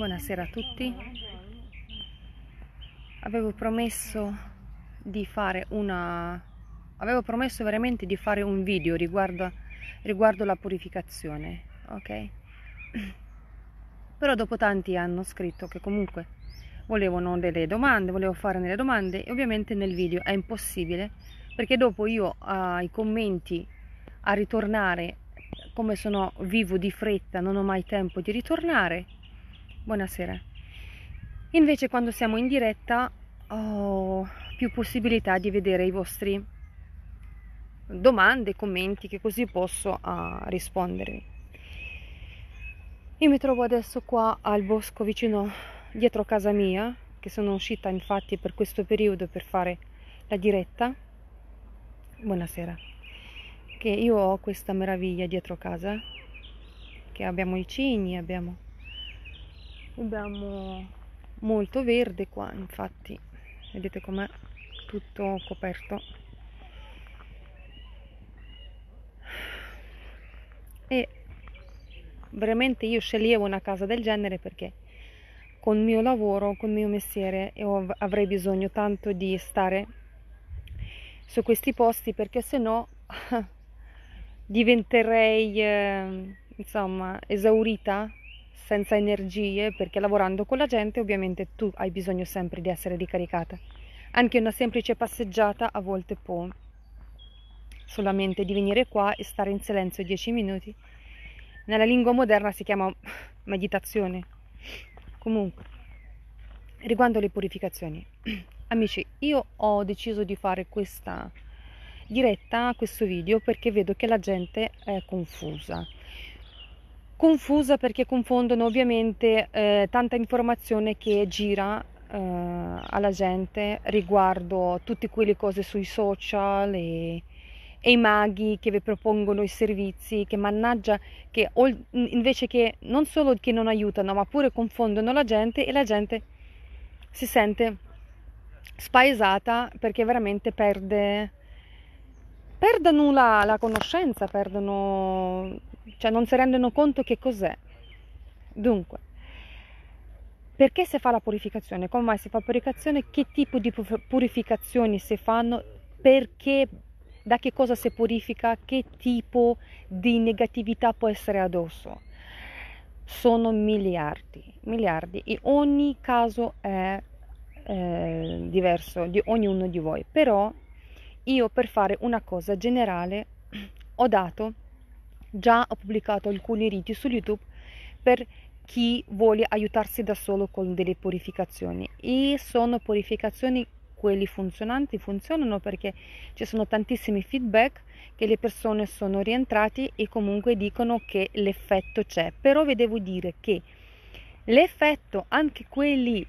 buonasera a tutti. Avevo promesso di fare una avevo promesso veramente di fare un video riguardo, riguardo la purificazione, ok? Però dopo tanti hanno scritto che comunque volevano delle domande, volevo fare delle domande e ovviamente nel video è impossibile perché dopo io ai ah, uh, commenti a ritornare come sono vivo di fretta non ho mai tempo di ritornare buonasera. Invece quando siamo in diretta ho più possibilità di vedere i vostri domande, commenti che così posso ah, rispondervi. Io mi trovo adesso qua al bosco vicino dietro casa mia, che sono uscita infatti per questo periodo per fare la diretta. Buonasera. Che io ho questa meraviglia dietro casa, che abbiamo i cigni, abbiamo abbiamo molto verde qua infatti vedete com'è tutto coperto e veramente io sceglievo una casa del genere perché con il mio lavoro, con il mio mestiere avrei bisogno tanto di stare su questi posti perché se no diventerei eh, insomma esaurita senza energie, perché lavorando con la gente ovviamente tu hai bisogno sempre di essere ricaricata. Anche una semplice passeggiata a volte può solamente di venire qua e stare in silenzio 10 minuti. Nella lingua moderna si chiama meditazione. Comunque, riguardo le purificazioni, amici, io ho deciso di fare questa diretta, questo video, perché vedo che la gente è confusa confusa perché confondono ovviamente eh, tanta informazione che gira eh, alla gente riguardo tutte quelle cose sui social e, e i maghi che vi propongono i servizi, che mannaggia, che invece che non solo che non aiutano, ma pure confondono la gente e la gente si sente spaesata perché veramente perde, perdono la, la conoscenza, perdono cioè non si rendono conto che cos'è. Dunque, perché si fa la purificazione? Come mai si fa purificazione? Che tipo di purificazioni si fanno? Perché? Da che cosa si purifica? Che tipo di negatività può essere addosso? Sono miliardi, miliardi e ogni caso è eh, diverso di ognuno di voi. Però io per fare una cosa generale ho dato già ho pubblicato alcuni riti su YouTube per chi vuole aiutarsi da solo con delle purificazioni e sono purificazioni quelli funzionanti funzionano perché ci sono tantissimi feedback che le persone sono rientrati e comunque dicono che l'effetto c'è però vi devo dire che l'effetto anche quelli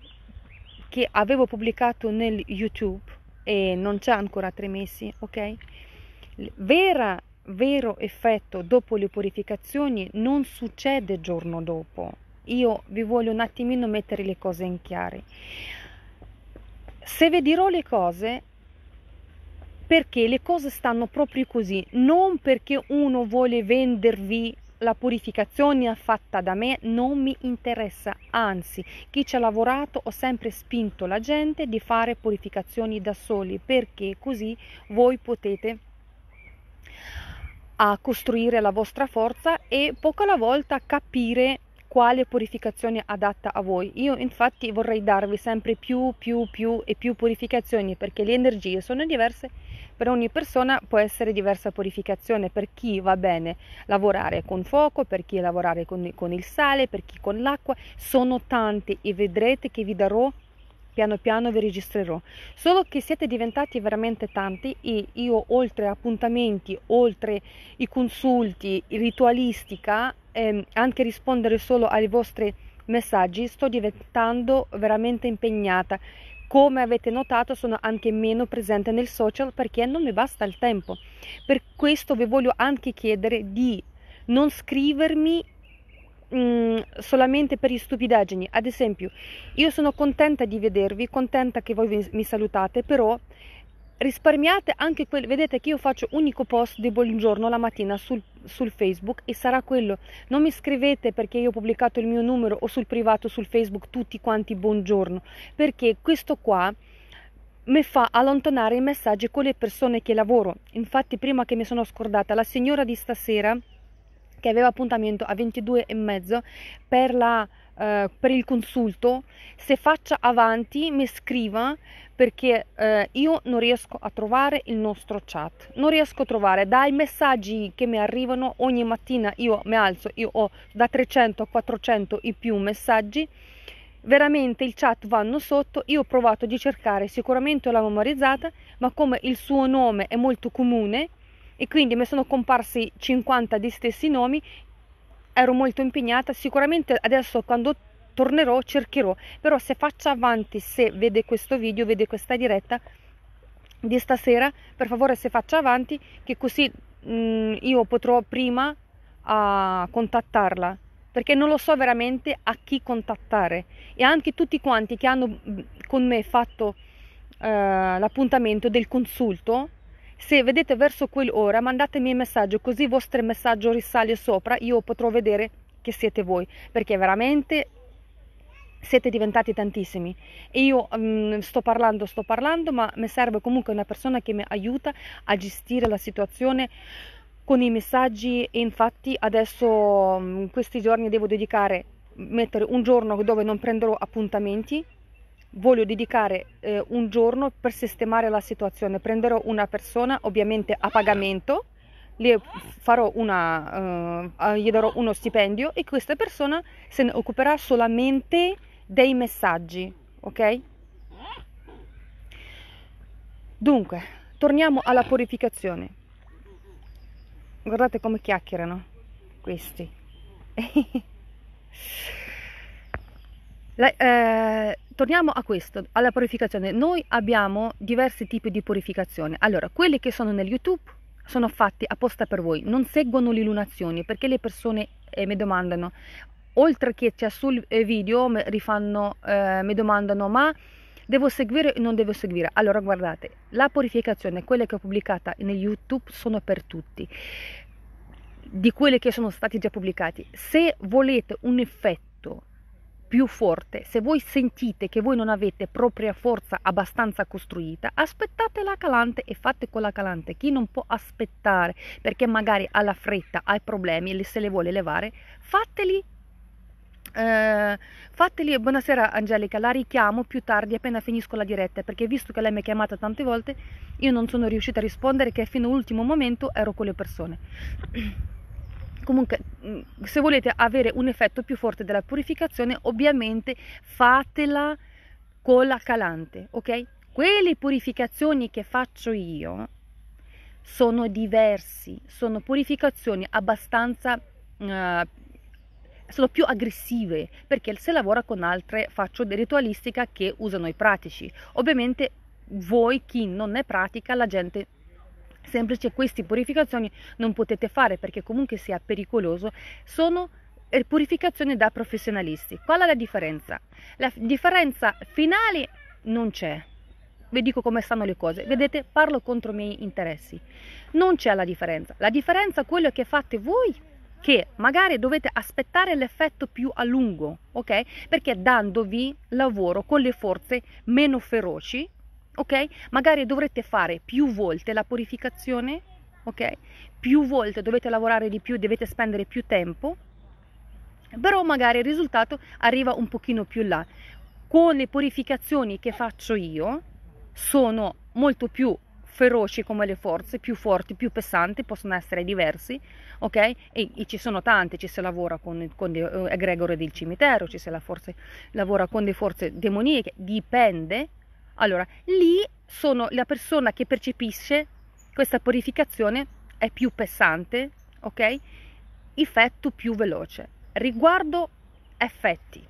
che avevo pubblicato nel youtube e non c'è ancora tre mesi ok vera vero effetto dopo le purificazioni non succede giorno dopo. Io vi voglio un attimino mettere le cose in chiaro. Se vi dirò le cose perché le cose stanno proprio così, non perché uno vuole vendervi la purificazione fatta da me non mi interessa, anzi, chi ci ha lavorato ho sempre spinto la gente di fare purificazioni da soli perché così voi potete a costruire la vostra forza e poco alla volta capire quale purificazione adatta a voi. Io infatti vorrei darvi sempre più, più, più e più purificazioni perché le energie sono diverse, per ogni persona può essere diversa purificazione, per chi va bene lavorare con fuoco, per chi lavorare con, con il sale, per chi con l'acqua, sono tante e vedrete che vi darò piano piano vi registrerò. Solo che siete diventati veramente tanti e io oltre appuntamenti, oltre i consulti, ritualistica, ehm, anche rispondere solo ai vostri messaggi, sto diventando veramente impegnata. Come avete notato sono anche meno presente nel social perché non mi basta il tempo. Per questo vi voglio anche chiedere di non scrivermi Mm, solamente per stupidaggini. Ad esempio, io sono contenta di vedervi, contenta che voi mi salutate, però risparmiate anche quel, vedete che io faccio unico post di buongiorno la mattina sul, sul, Facebook e sarà quello, non mi scrivete perché io ho pubblicato il mio numero o sul privato sul Facebook tutti quanti buongiorno, perché questo qua mi fa allontanare i messaggi con le persone che lavoro. Infatti prima che mi sono scordata, la signora di stasera che aveva appuntamento a 22 e mezzo per, la, eh, per il consulto, se faccia avanti mi scriva perché eh, io non riesco a trovare il nostro chat, non riesco a trovare dai messaggi che mi arrivano ogni mattina, io mi alzo, io ho da 300 a 400 i più messaggi, veramente il chat vanno sotto, io ho provato di cercare, sicuramente l'ho memorizzata, ma come il suo nome è molto comune, e quindi mi sono comparsi 50 di stessi nomi, ero molto impegnata, sicuramente adesso quando tornerò cercherò, però se faccia avanti, se vede questo video, vede questa diretta di stasera, per favore se faccia avanti che così mh, mm, io potrò prima a contattarla perché non lo so veramente a chi contattare e anche tutti quanti che hanno mm, con me fatto eh, l'appuntamento del consulto se vedete verso quell'ora mandatemi un messaggio così il vostro messaggio risale sopra, io potrò vedere che siete voi, perché veramente siete diventati tantissimi e io mh, mm, sto parlando, sto parlando, ma mi serve comunque una persona che mi aiuta a gestire la situazione con i messaggi e infatti adesso mh, mm, questi giorni devo dedicare mettere un giorno dove non prenderò appuntamenti voglio dedicare eh, un giorno per sistemare la situazione. Prenderò una persona, ovviamente a pagamento, le una, uh, gli darò uno stipendio e questa persona se ne occuperà solamente dei messaggi, ok? Dunque, torniamo alla purificazione. Guardate come chiacchierano questi. La, eh, torniamo a questo, alla purificazione. Noi abbiamo diversi tipi di purificazione. Allora, quelli che sono nel YouTube sono fatti apposta per voi, non seguono le lunazioni perché le persone eh, mi domandano, oltre che c'è sul eh, video, mi, rifanno, eh, mi domandano ma devo seguire o non devo seguire. Allora guardate, la purificazione, quella che ho pubblicata nel YouTube sono per tutti, di quelli che sono stati già pubblicati. Se volete un effetto, più forte. Se voi sentite che voi non avete propria forza abbastanza costruita, aspettate la calante e fate con la calante. Chi non può aspettare perché magari ha la fretta, ha problemi e se le vuole levare, fateli Uh, fateli, buonasera Angelica, la richiamo più tardi appena finisco la diretta perché visto che lei mi ha chiamata tante volte io non sono riuscita a rispondere che fino all'ultimo momento ero con le persone comunque mm, se volete avere un effetto più forte della purificazione ovviamente fatela con la calante ok quelle purificazioni che faccio io sono diversi sono purificazioni abbastanza uh, sono più aggressive perché se lavora con altre faccio di ritualistica che usano i pratici ovviamente voi chi non ne pratica la gente semplice queste purificazioni non potete fare perché comunque sia pericoloso, sono eh, purificazioni da professionalisti. Qual è la differenza? La differenza finale non c'è. Vi dico come stanno le cose, vedete, parlo contro i miei interessi. Non c'è la differenza. La differenza è quello che fate voi che magari dovete aspettare l'effetto più a lungo, ok? Perché dandovi lavoro con le forze meno feroci, ok? Magari dovrete fare più volte la purificazione, ok? Più volte dovete lavorare di più, dovete spendere più tempo, però magari il risultato arriva un pochino più là. Con le purificazioni che faccio io sono molto più feroci come le forze, più forti, più pesanti, possono essere diversi, ok? E, e ci sono tante, ci si lavora con, con le eh, del cimitero, ci si la forse, lavora con le forze demoniche, dipende allora, lì sono la persona che percepisce questa purificazione è più pesante, ok? Effetto più veloce. Riguardo effetti.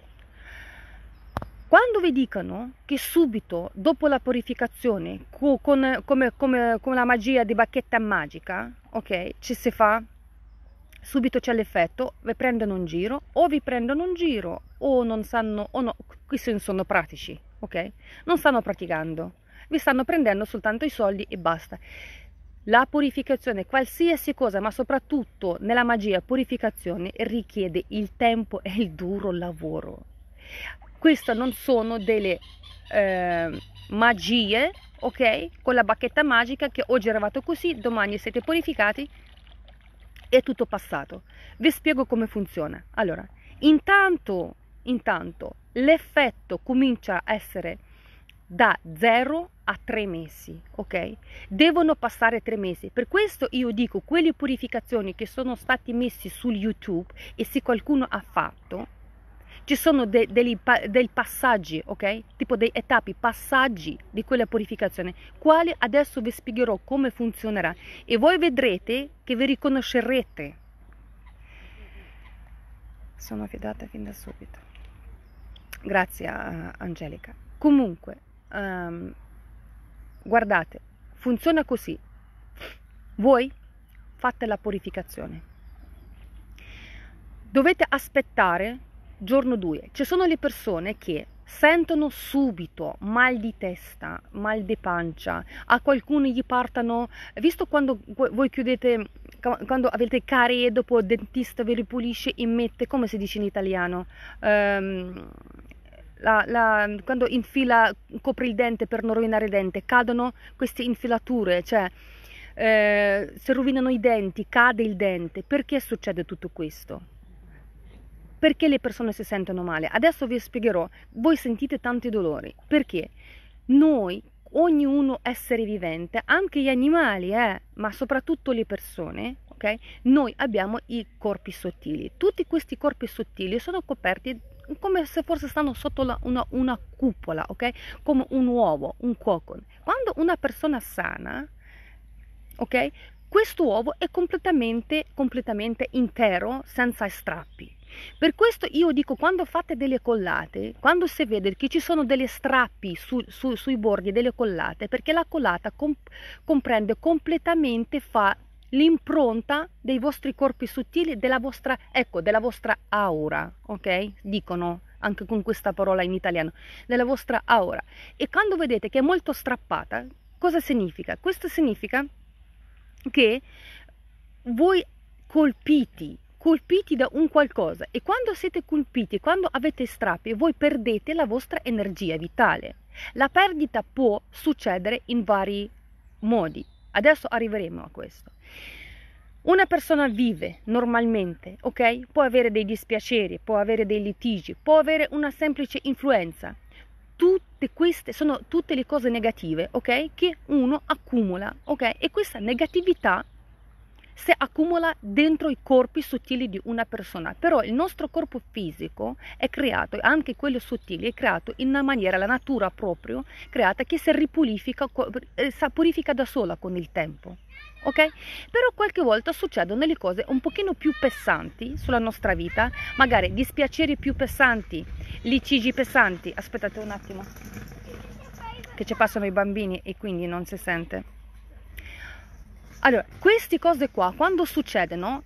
Quando vi dicono che subito dopo la purificazione, con, come, come, come la magia di bacchetta magica, ok, ci si fa subito c'è l'effetto, vi prendono un giro o vi prendono un giro o non sanno o no, questi sono pratici, ok? Non stanno praticando, vi stanno prendendo soltanto i soldi e basta. La purificazione, qualsiasi cosa, ma soprattutto nella magia, purificazione richiede il tempo e il duro lavoro. Queste non sono delle eh, magie, ok? Con la bacchetta magica che oggi eravate così, domani siete purificati e è tutto passato. Vi spiego come funziona. Allora, intanto Intanto l'effetto comincia a essere da 0 a 3 mesi, ok? Devono passare 3 mesi. Per questo io dico quelle purificazioni che sono stati messi su YouTube e se qualcuno ha fatto, ci sono dei, dei, dei passaggi, ok? Tipo dei etappi, passaggi di quella purificazione, quali adesso vi spiegherò come funzionerà e voi vedrete che vi riconoscerete. Sono fidata fin da subito. Grazie a Angelica. Comunque, um, guardate, funziona così. Voi fate la purificazione. Dovete aspettare giorno 2. Ci sono le persone che sentono subito mal di testa, mal di pancia, a qualcuno gli partano, visto quando voi chiudete, quando avete carie, dopo il dentista ve le pulisce e mette, come si dice in italiano, um, la, la, quando infila, copre il dente per non rovinare il dente, cadono queste infilature, cioè eh, se rovinano i denti, cade il dente. Perché succede tutto questo? Perché le persone si sentono male? Adesso vi spiegherò, voi sentite tanti dolori, perché noi, ognuno essere vivente, anche gli animali, eh, ma soprattutto le persone, Okay? Noi abbiamo i corpi sottili. Tutti questi corpi sottili sono coperti come se forse stanno sotto la, una, una, cupola, ok? Come un uovo, un coccon. Quando una persona sana, ok? Questo uovo è completamente, completamente intero, senza strappi. Per questo io dico quando fate delle collate, quando si vede che ci sono delle strappi su, su, sui bordi delle collate, perché la collata comp- comprende completamente fa l'impronta dei vostri corpi sottili, della vostra, ecco, della vostra aura, ok? Dicono anche con questa parola in italiano, della vostra aura. E quando vedete che è molto strappata, cosa significa? Questo significa che voi colpiti, colpiti da un qualcosa e quando siete colpiti, quando avete strappi, voi perdete la vostra energia vitale. La perdita può succedere in vari modi. Adesso arriveremo a questo. Una persona vive normalmente, ok? Può avere dei dispiaceri, può avere dei litigi, può avere una semplice influenza. Tutte queste sono tutte le cose negative, ok? Che uno accumula, ok? E questa negatività si accumula dentro i corpi sottili di una persona. Però il nostro corpo fisico è creato, anche quello sottile, è creato in una maniera, la natura proprio, creata che si ripurifica, eh, si purifica da sola con il tempo ok? Però qualche volta succedono le cose un pochino più pesanti sulla nostra vita, magari dispiaceri più pesanti, litigi pesanti. Aspettate un attimo, che ci passano i bambini e quindi non si sente. Allora, queste cose qua, quando succedono,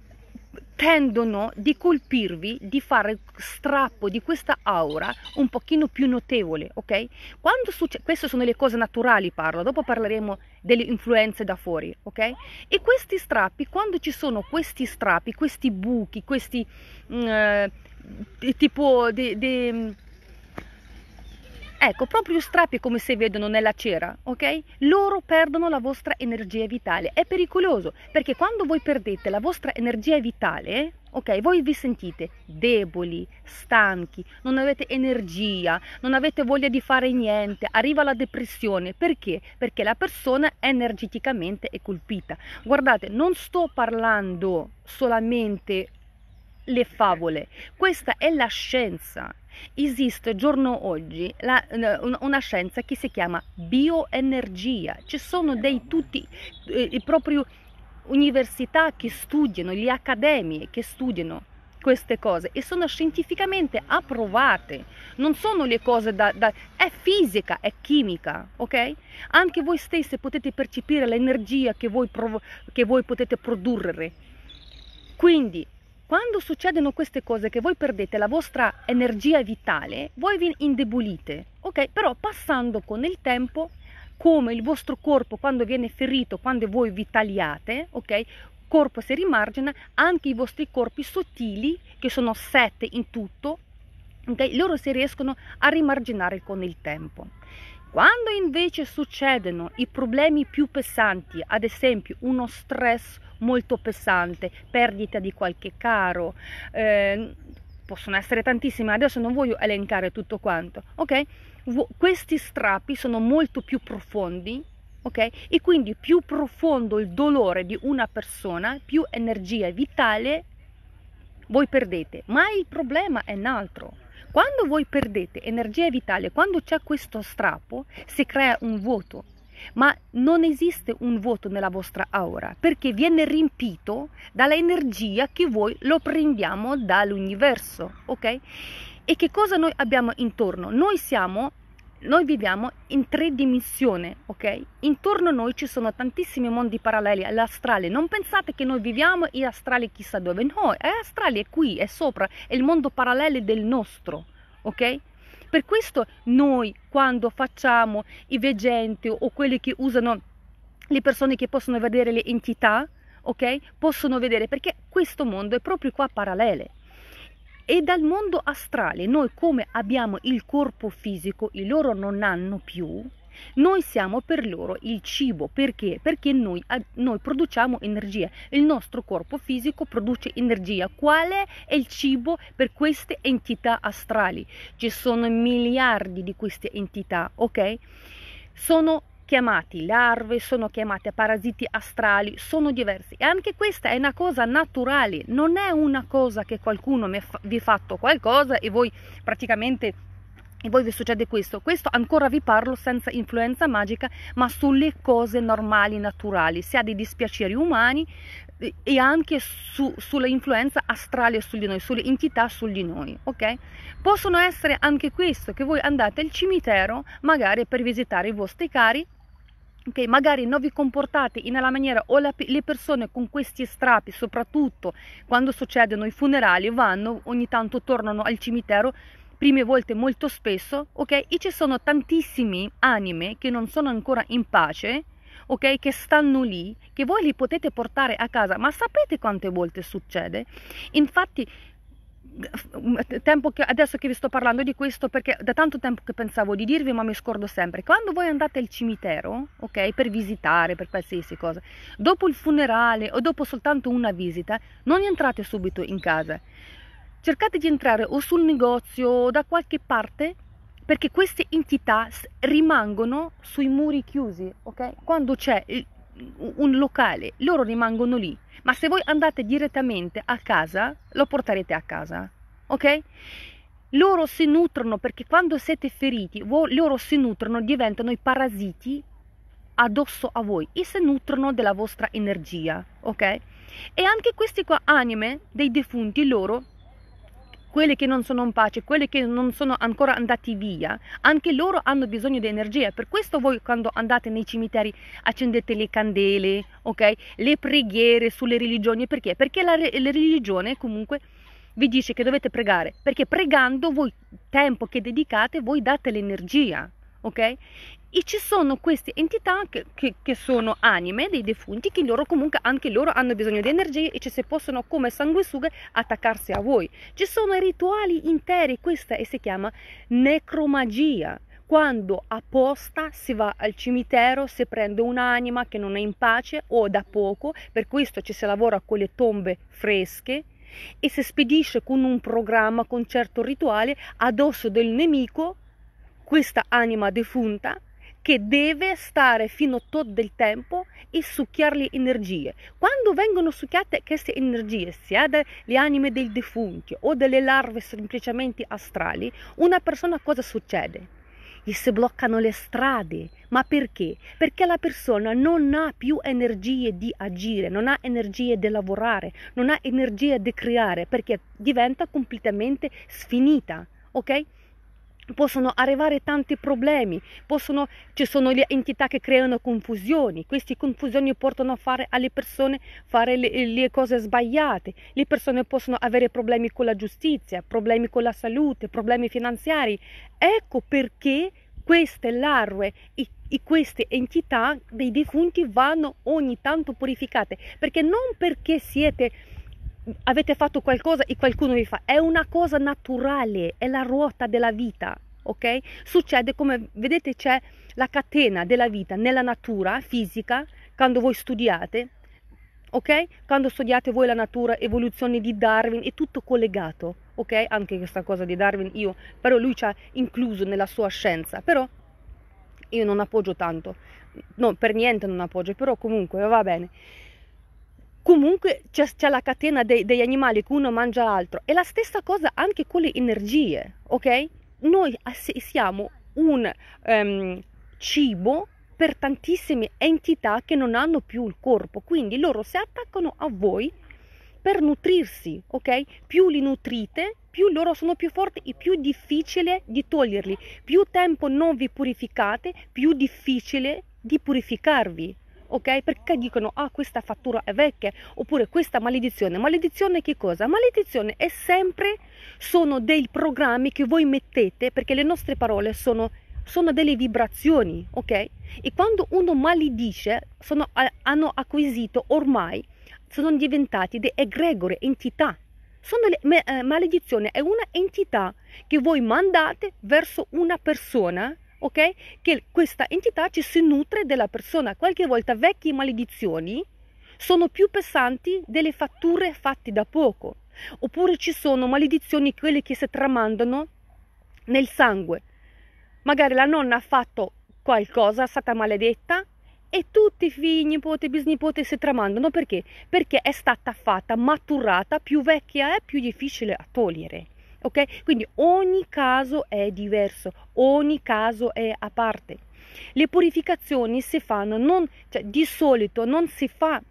tendono di colpirvi, di fare strappo di questa aura un pochino più notevole, ok? Quando succede, queste sono le cose naturali parlo, dopo parleremo delle influenze da fuori, ok? E questi strappi, quando ci sono questi strappi, questi buchi, questi mm, eh, tipo dei... Ecco, proprio strappi come si vedono nella cera, ok? Loro perdono la vostra energia vitale. È pericoloso perché quando voi perdete la vostra energia vitale, ok? Voi vi sentite deboli, stanchi, non avete energia, non avete voglia di fare niente, arriva la depressione. Perché? Perché la persona energeticamente è colpita. Guardate, non sto parlando solamente le favole, questa è la scienza esiste giorno oggi la, eh, una scienza che si chiama bioenergia. Ci sono dei tutti eh, proprio università che studiano, le accademie che studiano queste cose e sono scientificamente approvate, non sono le cose da, da, è fisica, è chimica, ok? Anche voi stessi potete percepire l'energia che voi, provo, che voi potete produrre. Quindi quando succedono queste cose che voi perdete la vostra energia vitale, voi vi indebolite, ok? Però passando con il tempo, come il vostro corpo quando viene ferito, quando voi vi tagliate, ok? Corpo si rimargina, anche i vostri corpi sottili, che sono sette in tutto, Okay? loro si riescono a rimarginare con il tempo. Quando invece succedono i problemi più pesanti, ad esempio uno stress, molto pesante, perdita di qualche caro, eh, possono essere tantissime, adesso non voglio elencare tutto quanto, ok? Questi strappi sono molto più profondi, ok? E quindi più profondo il dolore di una persona, più energia vitale voi perdete, ma il problema è un altro. Quando voi perdete energia vitale, quando c'è questo strappo, si crea un vuoto ma non esiste un vuoto nella vostra aura perché viene riempito dall'energia che voi lo prendiamo dall'universo, ok? E che cosa noi abbiamo intorno? Noi siamo noi viviamo in tre dimensioni, ok? Intorno a noi ci sono tantissimi mondi paralleli all'astrale. Non pensate che noi viviamo in astrale chissà dove, no, è astrale è qui, è sopra, è il mondo parallelo del nostro, ok? Per questo noi quando facciamo i veggenti o quelli che usano le persone che possono vedere le entità, ok? Possono vedere perché questo mondo è proprio qua parallele. E dal mondo astrale noi come abbiamo il corpo fisico, i loro non hanno più, noi siamo per loro il cibo, perché? Perché noi, noi produciamo energia, il nostro corpo fisico produce energia. Qual è il cibo per queste entità astrali? Ci sono miliardi di queste entità, ok? Sono chiamati larve, sono chiamate parasiti astrali, sono diversi. E anche questa è una cosa naturale, non è una cosa che qualcuno vi ha fatto qualcosa e voi praticamente e poi vi succede questo, questo ancora vi parlo senza influenza magica, ma sulle cose normali, naturali, sia dei dispiaceri umani eh, e anche su, sulla influenza astrale su di noi, sulle entità su di noi, ok? Possono essere anche questo, che voi andate al cimitero magari per visitare i vostri cari, ok? Magari non vi comportate in una maniera o la, le persone con questi strappi, soprattutto quando succedono i funerali, vanno, ogni tanto tornano al cimitero prime volte molto spesso, ok? E ci sono tantissimi anime che non sono ancora in pace, ok? Che stanno lì, che voi li potete portare a casa, ma sapete quante volte succede? Infatti tempo che, adesso che vi sto parlando di questo perché da tanto tempo che pensavo di dirvi ma mi scordo sempre quando voi andate al cimitero ok per visitare per qualsiasi cosa dopo il funerale o dopo soltanto una visita non entrate subito in casa cercate di entrare o sul negozio o da qualche parte perché queste entità rimangono sui muri chiusi, ok? Quando c'è un locale, loro rimangono lì, ma se voi andate direttamente a casa, lo porterete a casa, ok? Loro si nutrono perché quando siete feriti, loro si nutrono, diventano i parasiti addosso a voi e si nutrono della vostra energia, ok? E anche queste qua anime dei defunti loro quelli che non sono in pace, quelli che non sono ancora andati via, anche loro hanno bisogno di energia. Per questo voi quando andate nei cimiteri accendete le candele, ok? Le preghiere sulle religioni, perché? Perché la, la religione comunque vi dice che dovete pregare, perché pregando voi tempo che dedicate voi date l'energia ok? E ci sono queste entità che, che, che, sono anime dei defunti che loro comunque anche loro hanno bisogno di energie e ci se possono come sanguisughe attaccarsi a voi. Ci sono rituali interi, questa si chiama necromagia quando apposta si va al cimitero, si prende un'anima che non è in pace o da poco, per questo ci si lavora con le tombe fresche e si spedisce con un programma, con certo rituale, addosso del nemico questa anima defunta che deve stare fino a tutto del tempo e succhiare le energie. Quando vengono succhiate queste energie, sia dalle anime dei defunti o delle larve semplicemente astrali, una persona cosa succede? Gli si bloccano le strade. Ma perché? Perché la persona non ha più energie di agire, non ha energie di lavorare, non ha energie di creare, perché diventa completamente sfinita, ok? possono arrivare tanti problemi, possono, ci sono le entità che creano confusioni, queste confusioni portano a fare alle persone fare le, le, cose sbagliate, le persone possono avere problemi con la giustizia, problemi con la salute, problemi finanziari. Ecco perché queste larve e, e queste entità dei defunti vanno ogni tanto purificate, perché non perché siete avete fatto qualcosa e qualcuno vi fa, è una cosa naturale, è la ruota della vita, ok? Succede come vedete c'è la catena della vita nella natura fisica quando voi studiate, ok? Quando studiate voi la natura, evoluzione di Darwin, è tutto collegato, ok? Anche questa cosa di Darwin io, però lui ci ha incluso nella sua scienza, però io non appoggio tanto, no, per niente non appoggio, però comunque va bene comunque c'è, c'è la catena dei, degli animali che uno mangia l'altro. È la stessa cosa anche con le energie, ok? Noi siamo un um, cibo per tantissime entità che non hanno più il corpo, quindi loro si attaccano a voi per nutrirsi, ok? Più li nutrite, più loro sono più forti e più difficile di toglierli. Più tempo non vi purificate, più difficile di purificarvi, ok? Perché dicono ah questa fattura è vecchia oppure questa maledizione. Maledizione che cosa? Maledizione è sempre sono dei programmi che voi mettete perché le nostre parole sono sono delle vibrazioni, ok? E quando uno maledice, sono, hanno acquisito ormai, sono diventati delle egregore, entità. Sono le, eh, maledizione è una entità che voi mandate verso una persona ok? Che questa entità ci si nutre della persona. Qualche volta vecchie maledizioni sono più pesanti delle fatture fatte da poco. Oppure ci sono maledizioni quelle che si tramandano nel sangue. Magari la nonna ha fatto qualcosa, è stata maledetta e tutti i figli, nipoti, bisnipoti si tramandano perché? Perché è stata fatta, maturata, più vecchia è, più difficile a togliere ok? Quindi ogni caso è diverso, ogni caso è a parte. Le purificazioni si fanno non, cioè, di solito non si fa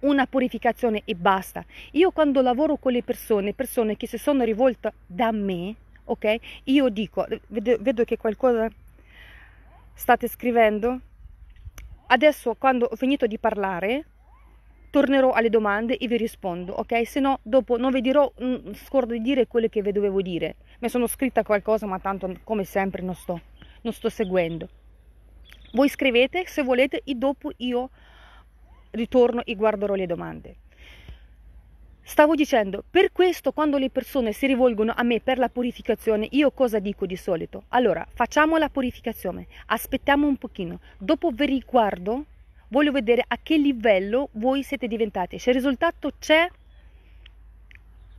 una purificazione e basta. Io quando lavoro con le persone, persone che si sono rivolte da me, ok? Io dico, vedo, vedo che qualcosa state scrivendo. Adesso quando ho finito di parlare, tornerò alle domande e vi rispondo, ok? Se no, dopo non vi dirò, scordo di dire quello che vi dovevo dire. Mi sono scritta qualcosa, ma tanto come sempre non sto, non sto seguendo. Voi scrivete se volete e dopo io ritorno e guarderò le domande. Stavo dicendo, per questo quando le persone si rivolgono a me per la purificazione, io cosa dico di solito? Allora, facciamo la purificazione, aspettiamo un pochino, dopo vi riguardo voglio vedere a che livello voi siete diventati. Se il risultato c'è,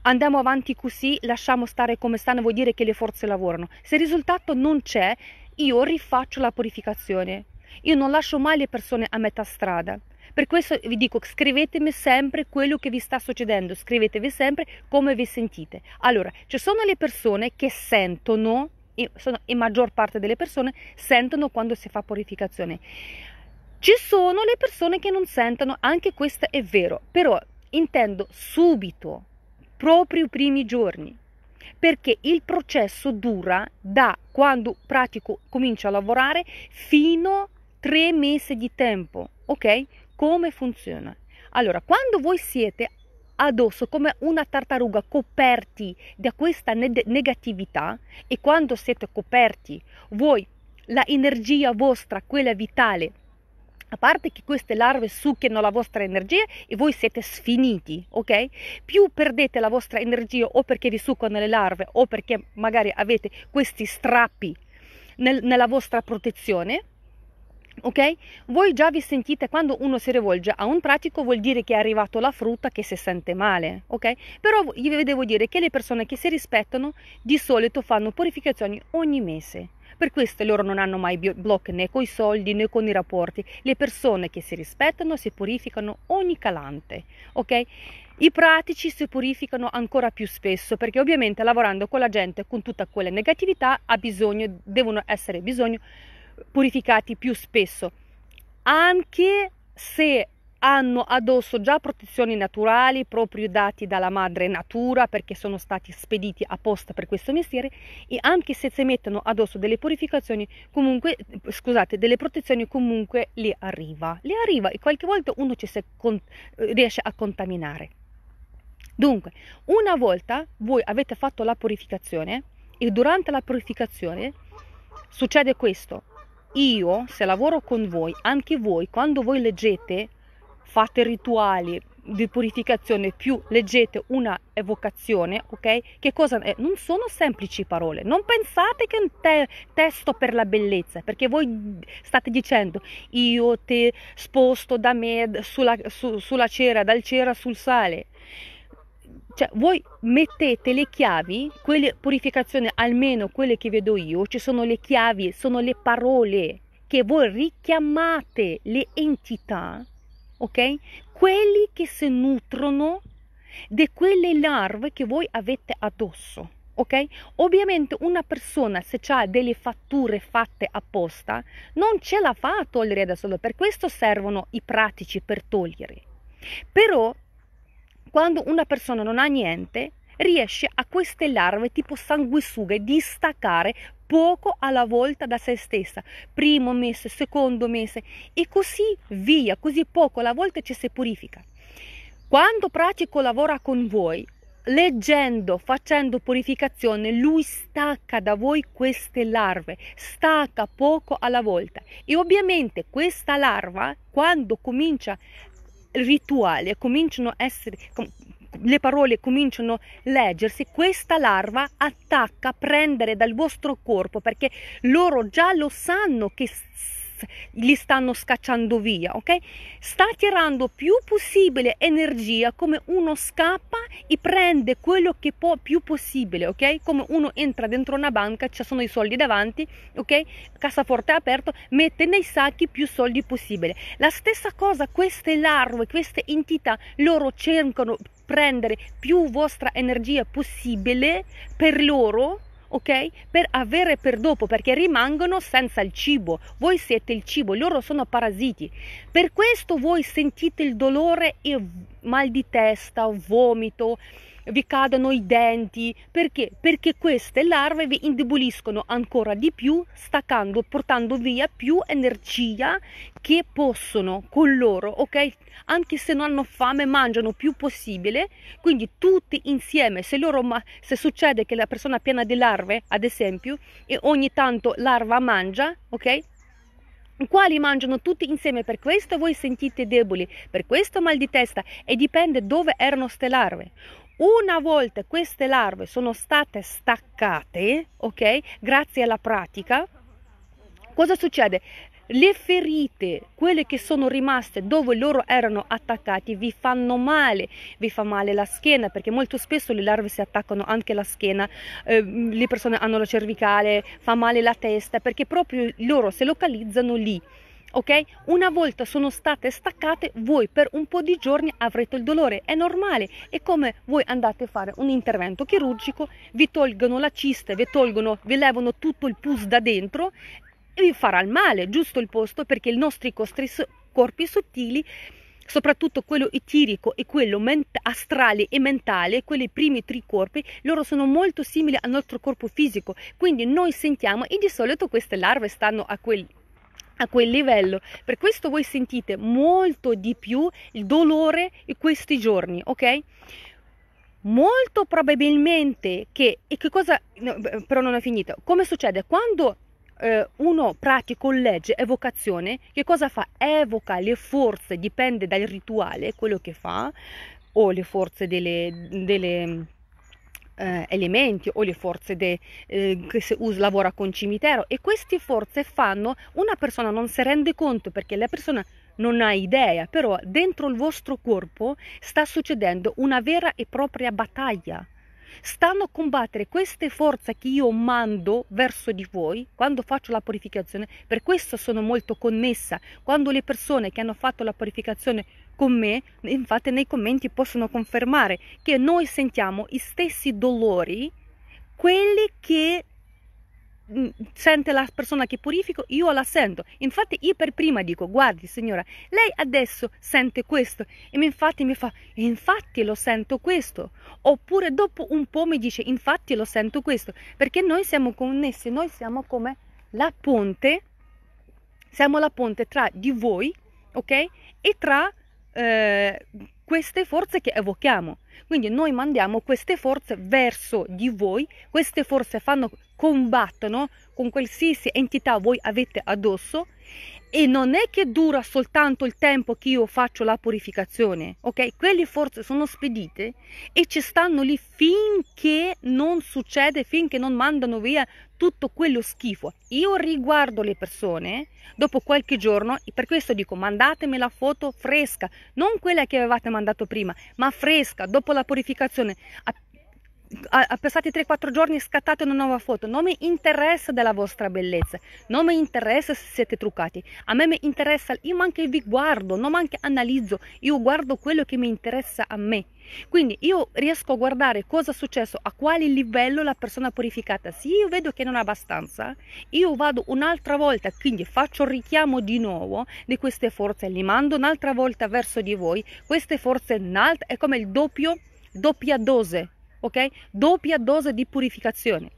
andiamo avanti così, lasciamo stare come stanno, vuol dire che le forze lavorano. Se il risultato non c'è, io rifaccio la purificazione. Io non lascio mai le persone a metà strada. Per questo vi dico, scrivetemi sempre quello che vi sta succedendo, scrivetevi sempre come vi sentite. Allora, ci sono le persone che sentono, sono, in maggior parte delle persone, sentono quando si fa purificazione. Ci sono le persone che non sentono, anche questo è vero, però intendo subito, proprio i primi giorni, perché il processo dura da quando pratico comincio a lavorare fino a tre mesi di tempo, ok? Come funziona? Allora, quando voi siete addosso come una tartaruga coperti da questa ne- negatività e quando siete coperti voi la energia vostra, quella vitale, a parte che queste larve succhiano la vostra energia e voi siete sfiniti, ok? Più perdete la vostra energia o perché vi succano le larve o perché magari avete questi strappi nel, nella vostra protezione, ok? Voi già vi sentite quando uno si rivolge a un pratico vuol dire che è arrivato la frutta che si sente male, ok? Però io vi devo dire che le persone che si rispettano di solito fanno purificazioni ogni mese per questo loro non hanno mai block né con i soldi né con i rapporti. Le persone che si rispettano si purificano ogni calante, ok? I pratici si purificano ancora più spesso perché ovviamente lavorando con la gente con tutta quella negatività ha bisogno, devono essere bisogno purificati più spesso. Anche se hanno addosso già protezioni naturali proprio dati dalla madre natura perché sono stati spediti apposta per questo mestiere e anche se si mettono addosso delle purificazioni comunque scusate delle protezioni comunque le arriva le arriva e qualche volta uno ci si con- riesce a contaminare dunque una volta voi avete fatto la purificazione e durante la purificazione succede questo io se lavoro con voi anche voi quando voi leggete fate rituali di purificazione più leggete una evocazione, ok? Che cosa è? Eh, non sono semplici parole. Non pensate che è un te- testo per la bellezza, perché voi state dicendo io ti sposto da me sulla, su, sulla cera, dal cera sul sale. Cioè, voi mettete le chiavi, quelle purificazioni, almeno quelle che vedo io, ci sono le chiavi, sono le parole che voi richiamate le entità ok? Quelli che si nutrono di quelle larve che voi avete addosso. Ok? Ovviamente una persona se ha delle fatture fatte apposta non ce la fa a togliere da solo, per questo servono i pratici per togliere. Però quando una persona non ha niente riesce a queste larve tipo sanguisughe di staccare poco alla volta da se stessa, primo mese, secondo mese e così via, così poco alla volta ci si purifica. Quando pratico lavora con voi, leggendo, facendo purificazione, lui stacca da voi queste larve, stacca poco alla volta. E ovviamente questa larva, quando comincia il rituale, cominciano a essere, le parole cominciano a leggersi, questa larva attacca, a prendere dal vostro corpo perché loro già lo sanno che li stanno scacciando via, ok? Sta tirando più possibile energia come uno scappa e prende quello che può più possibile, ok? Come uno entra dentro una banca, ci sono i soldi davanti, ok? Cassaforte aperto, mette nei sacchi più soldi possibile. La stessa cosa queste larve, queste entità, loro cercano prendere più vostra energia possibile per loro ok? Per avere per dopo, perché rimangono senza il cibo. Voi siete il cibo, loro sono parasiti. Per questo voi sentite il dolore e mal di testa, vomito, vi cadano i denti. Perché? Perché queste larve vi indeboliscono ancora di più, staccando, portando via più energia che possono con loro, ok? Anche se non hanno fame, mangiano più possibile. Quindi tutti insieme, se, loro, se succede che la persona è piena di larve, ad esempio, e ogni tanto larva mangia, ok? quali mangiano tutti insieme, per questo voi sentite deboli, per questo mal di testa e dipende dove erano ste larve una volta queste larve sono state staccate, ok? Grazie alla pratica, cosa succede? Le ferite, quelle che sono rimaste dove loro erano attaccati, vi fanno male, vi fa male la schiena perché molto spesso le larve si attaccano anche la schiena, eh, le persone hanno la cervicale, fa male la testa perché proprio loro si localizzano lì ok? Una volta sono state staccate, voi per un po' di giorni avrete il dolore, è normale. È come voi andate a fare un intervento chirurgico, vi tolgono la cista, vi tolgono, vi levano tutto il pus da dentro e vi farà il male, giusto il posto, perché i nostri corpi sottili soprattutto quello etirico e quello astrale e mentale, quelli primi tre corpi, loro sono molto simili al nostro corpo fisico, quindi noi sentiamo e di solito queste larve stanno a quel a quel livello. Per questo voi sentite molto di più il dolore in questi giorni, ok? Molto probabilmente che, e che cosa, no, però non è finita come succede quando eh, uno pratica o legge evocazione, che cosa fa? Evoca le forze, dipende dal rituale, quello che fa, o le forze delle, delle eh, elementi o le forze de, eh, che se us lavora con cimitero e queste forze fanno una persona non si rende conto perché la persona non ha idea però dentro il vostro corpo sta succedendo una vera e propria battaglia stanno a combattere queste forze che io mando verso di voi quando faccio la purificazione per questo sono molto connessa quando le persone che hanno fatto la purificazione con me, infatti nei commenti possono confermare che noi sentiamo i stessi dolori, quelli che mm, sente la persona che purifico, io la sento. Infatti io per prima dico, guardi signora, lei adesso sente questo e infatti mi fa, infatti lo sento questo. Oppure dopo un po' mi dice, infatti lo sento questo. Perché noi siamo connessi, noi siamo come la ponte, siamo la ponte tra di voi, ok? E tra eh, queste forze che evochiamo. Quindi noi mandiamo queste forze verso di voi, queste forze fanno, combattono con qualsiasi entità voi avete addosso e non è che dura soltanto il tempo che io faccio la purificazione, ok? Quelle forze sono spedite e ci stanno lì finché non succede, finché non mandano via tutto quello schifo. Io riguardo le persone dopo qualche giorno e per questo dico mandatemi la foto fresca, non quella che avevate mandato prima, ma fresca, dopo la purificazione passati 3-4 giorni scattate una nuova foto, non mi interessa della vostra bellezza, non mi interessa se siete truccati, a me mi interessa, io anche vi guardo, non anche analizzo, io guardo quello che mi interessa a me. Quindi io riesco a guardare cosa è successo, a quale livello la persona purificata. Se io vedo che non è abbastanza, io vado un'altra volta, quindi faccio richiamo di nuovo di queste forze, li mando un'altra volta verso di voi, queste forze è come il doppio, doppia dose ok? Doppia dose di purificazione.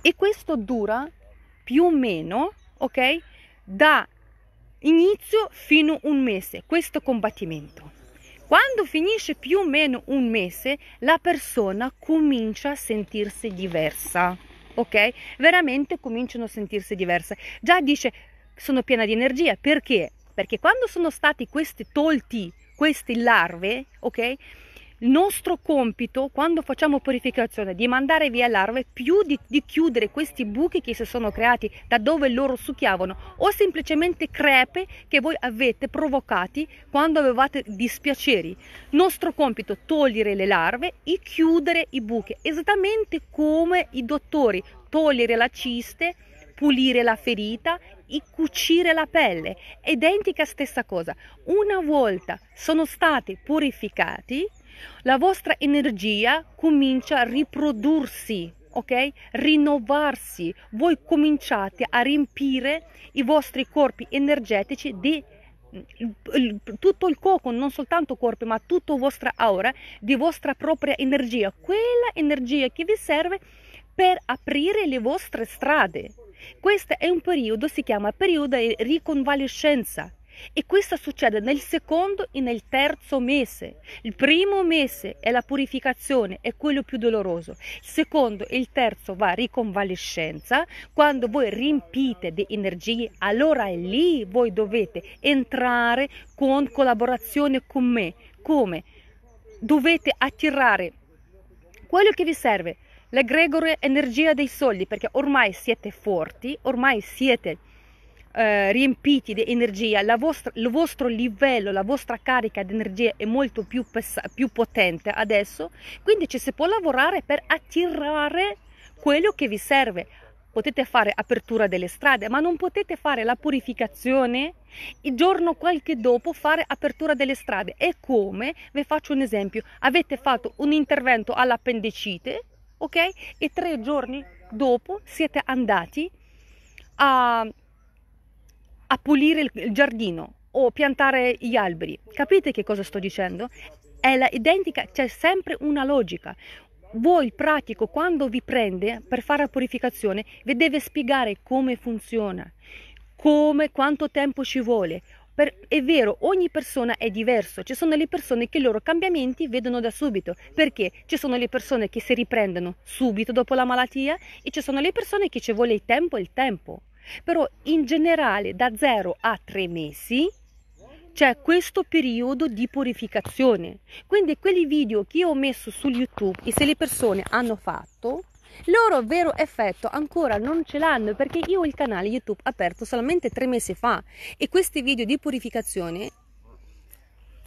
E questo dura più o meno, ok? Da inizio fino a un mese, questo combattimento. Quando finisce più o meno un mese, la persona comincia a sentirsi diversa, ok? Veramente cominciano a sentirsi diverse. Già dice sono piena di energia, perché? Perché quando sono stati questi tolti, queste larve, ok? il nostro compito quando facciamo purificazione di mandare via larve più di, di, chiudere questi buchi che si sono creati da dove loro succhiavano o semplicemente crepe che voi avete provocati quando avevate dispiaceri. Nostro compito è togliere le larve e chiudere i buchi, esattamente come i dottori togliere la ciste pulire la ferita e cucire la pelle. Identica stessa cosa. Una volta sono stati purificati, la vostra energia comincia a riprodursi, ok? Rinnovarsi. Voi cominciate a riempire i vostri corpi energetici di mm, tutto il corpo, non soltanto corpo, ma tutta la vostra aura, di vostra propria energia, quella energia che vi serve per aprire le vostre strade. Questo è un periodo, si chiama periodo di riconvalescenza, e questo succede nel secondo e nel terzo mese. Il primo mese è la purificazione, è quello più doloroso. Il secondo e il terzo va riconvalescenza. Quando voi riempite di energie, allora è lì voi dovete entrare con collaborazione con me. Come? Dovete attirare quello che vi serve, l'egregore energia dei soldi, perché ormai siete forti, ormai siete eh, riempiti di energia, vostra, il vostro livello, la vostra carica di energia è molto più, più potente adesso, quindi ci si può lavorare per attirare quello che vi serve, potete fare apertura delle strade, ma non potete fare la purificazione il giorno qualche dopo fare apertura delle strade. E come? Vi faccio un esempio. Avete fatto un intervento all'appendicite, ok? E tre giorni dopo siete andati a a pulire il, giardino o piantare gli alberi. Capite che cosa sto dicendo? È la identica, c'è sempre una logica. Voi il pratico quando vi prende per fare la purificazione vi deve spiegare come funziona, come, quanto tempo ci vuole. Per, è vero, ogni persona è diverso, ci sono le persone che i loro cambiamenti vedono da subito, perché ci sono le persone che si riprendono subito dopo la malattia e ci sono le persone che ci vuole il tempo e il tempo. Però in generale da 0 a 3 mesi c'è questo periodo di purificazione. Quindi quelli video che io ho messo su YouTube e se le persone hanno fatto, loro vero effetto ancora non ce l'hanno perché io ho il canale YouTube aperto solamente 3 mesi fa e questi video di purificazione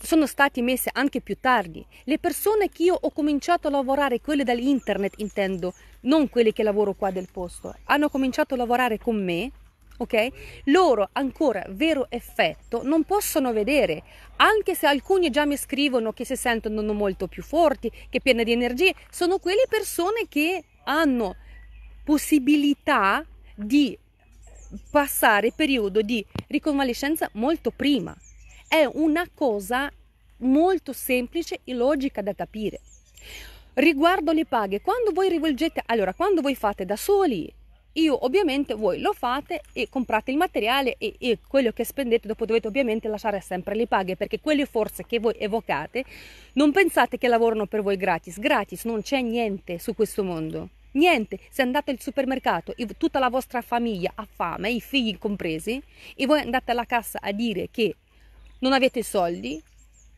sono stati messi anche più tardi. Le persone che io ho cominciato a lavorare, quelle dall'internet intendo, non quelle che lavoro qua del posto, hanno cominciato a lavorare con me, ok? Loro ancora vero effetto non possono vedere, anche se alcuni già mi scrivono che si sentono molto più forti, che piene di energie, sono quelle persone che hanno possibilità di passare periodo di riconvalescenza molto prima. È una cosa molto semplice e logica da capire. Riguardo le paghe, quando voi rivolgete, allora quando voi fate da soli, io ovviamente voi lo fate e comprate il materiale e, e quello che spendete dopo dovete ovviamente lasciare sempre le paghe perché quelle forze che voi evocate non pensate che lavorano per voi gratis, gratis non c'è niente su questo mondo. Niente, se andate al supermercato e tutta la vostra famiglia ha fame, i figli compresi, e voi andate alla cassa a dire che non avete soldi,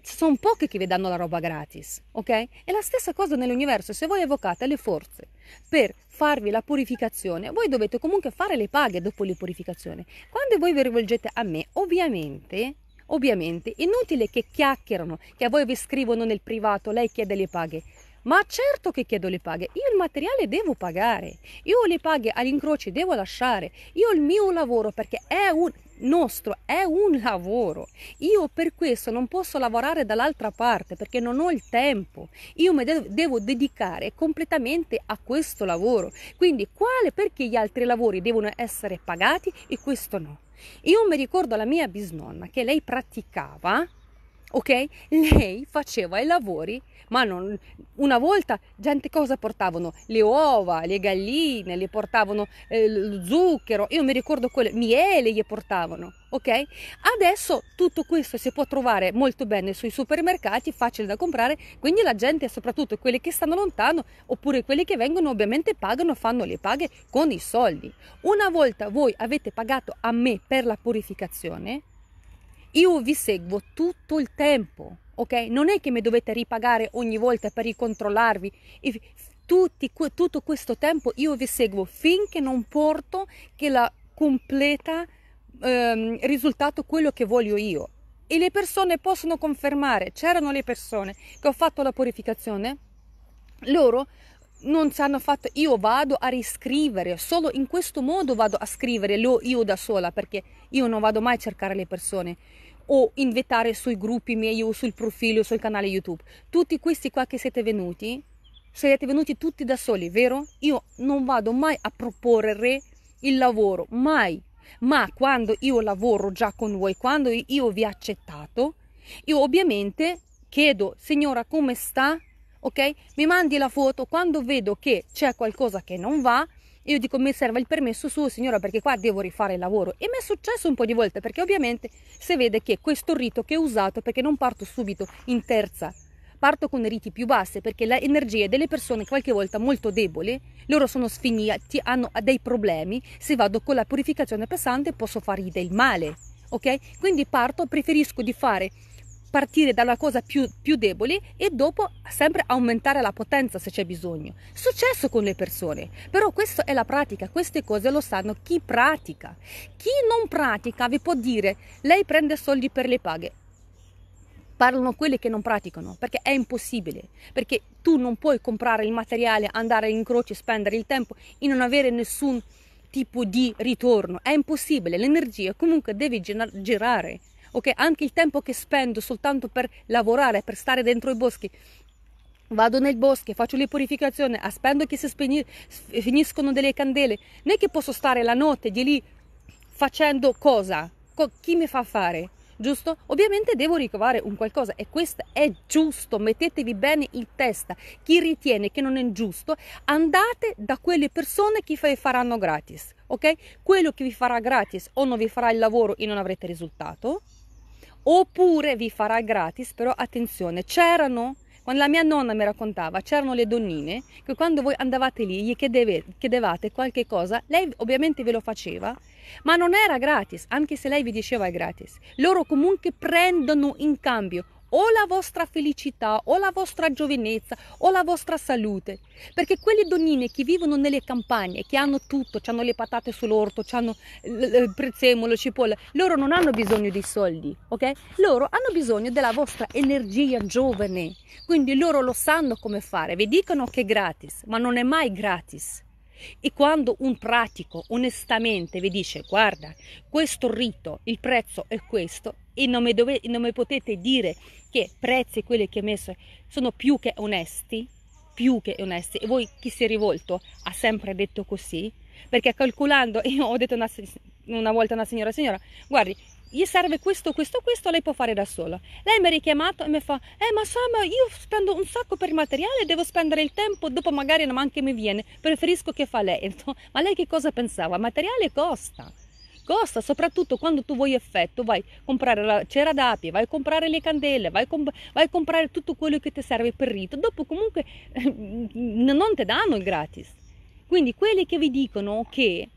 sono poche che vi danno la roba gratis, ok? È la stessa cosa nell'universo, se voi evocate le forze per farvi la purificazione, voi dovete comunque fare le paghe dopo la purificazione. Quando voi vi rivolgete a me, ovviamente, ovviamente, inutile che chiacchierano, che a voi vi scrivono nel privato, lei chiede le paghe. Ma certo che chiedo le paghe, io il materiale devo pagare, io le paghe all'incrocio devo lasciare, io il mio lavoro perché è un nostro è un lavoro. Io per questo non posso lavorare dall'altra parte perché non ho il tempo. Io mi devo dedicare completamente a questo lavoro. Quindi quale perché gli altri lavori devono essere pagati e questo no? Io mi ricordo la mia bisnonna che lei praticava ok? Lei faceva i lavori, ma non... una volta gente cosa portavano? Le uova, le galline, le portavano eh, lo zucchero, io mi ricordo quelle, miele gli portavano, ok? Adesso tutto questo si può trovare molto bene sui supermercati, facile da comprare, quindi la gente, soprattutto quelli che stanno lontano, oppure quelli che vengono, ovviamente pagano, fanno le paghe con i soldi. Una volta voi avete pagato a me per la purificazione, io vi seguo tutto il tempo, ok? Non è che mi dovete ripagare ogni volta per ricontrollarvi. Tutti, tutto questo tempo io vi seguo finché non porto che la completa ehm, risultato quello che voglio io. E le persone possono confermare, c'erano le persone che ho fatto la purificazione, loro non ci hanno fatto, io vado a riscrivere, solo in questo modo vado a scrivere, io da sola, perché io non vado mai a cercare le persone, o invitare sui gruppi miei o sul profilo, o sul canale YouTube. Tutti questi qua che siete venuti, siete venuti tutti da soli, vero? Io non vado mai a proporre il lavoro, mai. Ma quando io lavoro già con voi, quando io vi ho accettato, io ovviamente chiedo, signora, come sta? Ok? Mi mandi la foto, quando vedo che c'è qualcosa che non va, io dico mi serve il permesso su signora perché qua devo rifare il lavoro e mi è successo un po' di volte perché ovviamente se vede che questo rito che ho usato perché non parto subito in terza parto con riti più basse perché le energie delle persone qualche volta molto deboli, loro sono sfiniti, hanno dei problemi, se vado con la purificazione pesante posso fargli del male, ok? Quindi parto, preferisco di fare partire dalla cosa più, più debole e dopo sempre aumentare la potenza se c'è bisogno. Successo con le persone, però questa è la pratica, queste cose lo sanno chi pratica. Chi non pratica vi può dire lei prende soldi per le paghe, parlano quelli che non praticano, perché è impossibile, perché tu non puoi comprare il materiale, andare in croce, spendere il tempo e non avere nessun tipo di ritorno, è impossibile, l'energia comunque deve girare, ok? Anche il tempo che spendo soltanto per lavorare, per stare dentro i boschi, vado nel bosco, faccio le purificazioni, aspetto che si spegni, finiscono delle candele, non è che posso stare la notte di lì facendo cosa? Co- chi mi fa fare? Giusto? Ovviamente devo ricavare un qualcosa e questo è giusto, mettetevi bene in testa. Chi ritiene che non è giusto, andate da quelle persone che vi faranno gratis, ok? Quello che vi farà gratis o non vi farà il lavoro e non avrete risultato, oppure vi farà gratis, però attenzione, c'erano quando la mia nonna mi raccontava, c'erano le donnine che quando voi andavate lì gli chiedeve, chiedevate qualche cosa, lei ovviamente ve lo faceva, ma non era gratis, anche se lei vi diceva è gratis. Loro comunque prendono in cambio o la vostra felicità, o la vostra giovinezza, o la vostra salute. Perché quelle donnine che vivono nelle campagne, che hanno tutto, hanno le patate sull'orto, hanno eh, il prezzemolo, cipolla, loro non hanno bisogno dei soldi, ok? Loro hanno bisogno della vostra energia giovane. Quindi loro lo sanno come fare, vi dicono che è gratis, ma non è mai gratis. E quando un pratico onestamente vi dice guarda, questo rito, il prezzo è questo, e non mi, dove, non mi potete dire che prezzi quelli che ho messo sono più che onesti, più che onesti. E voi chi si è rivolto ha sempre detto così, perché calcolando, io ho detto una, una volta a una signora, signora, guardi, gli serve questo, questo, questo, lei può fare da sola. Lei mi ha richiamato e mi fa, eh ma Sam, io spendo un sacco per il materiale, devo spendere il tempo, dopo magari non manca mi viene, preferisco che fa lei. Ma lei che cosa pensava? Materiale costa. Costa, soprattutto quando tu vuoi effetto, vai a comprare la cera d'api, vai a comprare le candele, vai a, comp- vai a comprare tutto quello che ti serve per rito. Dopo comunque non ti danno il gratis. Quindi quelli che vi dicono che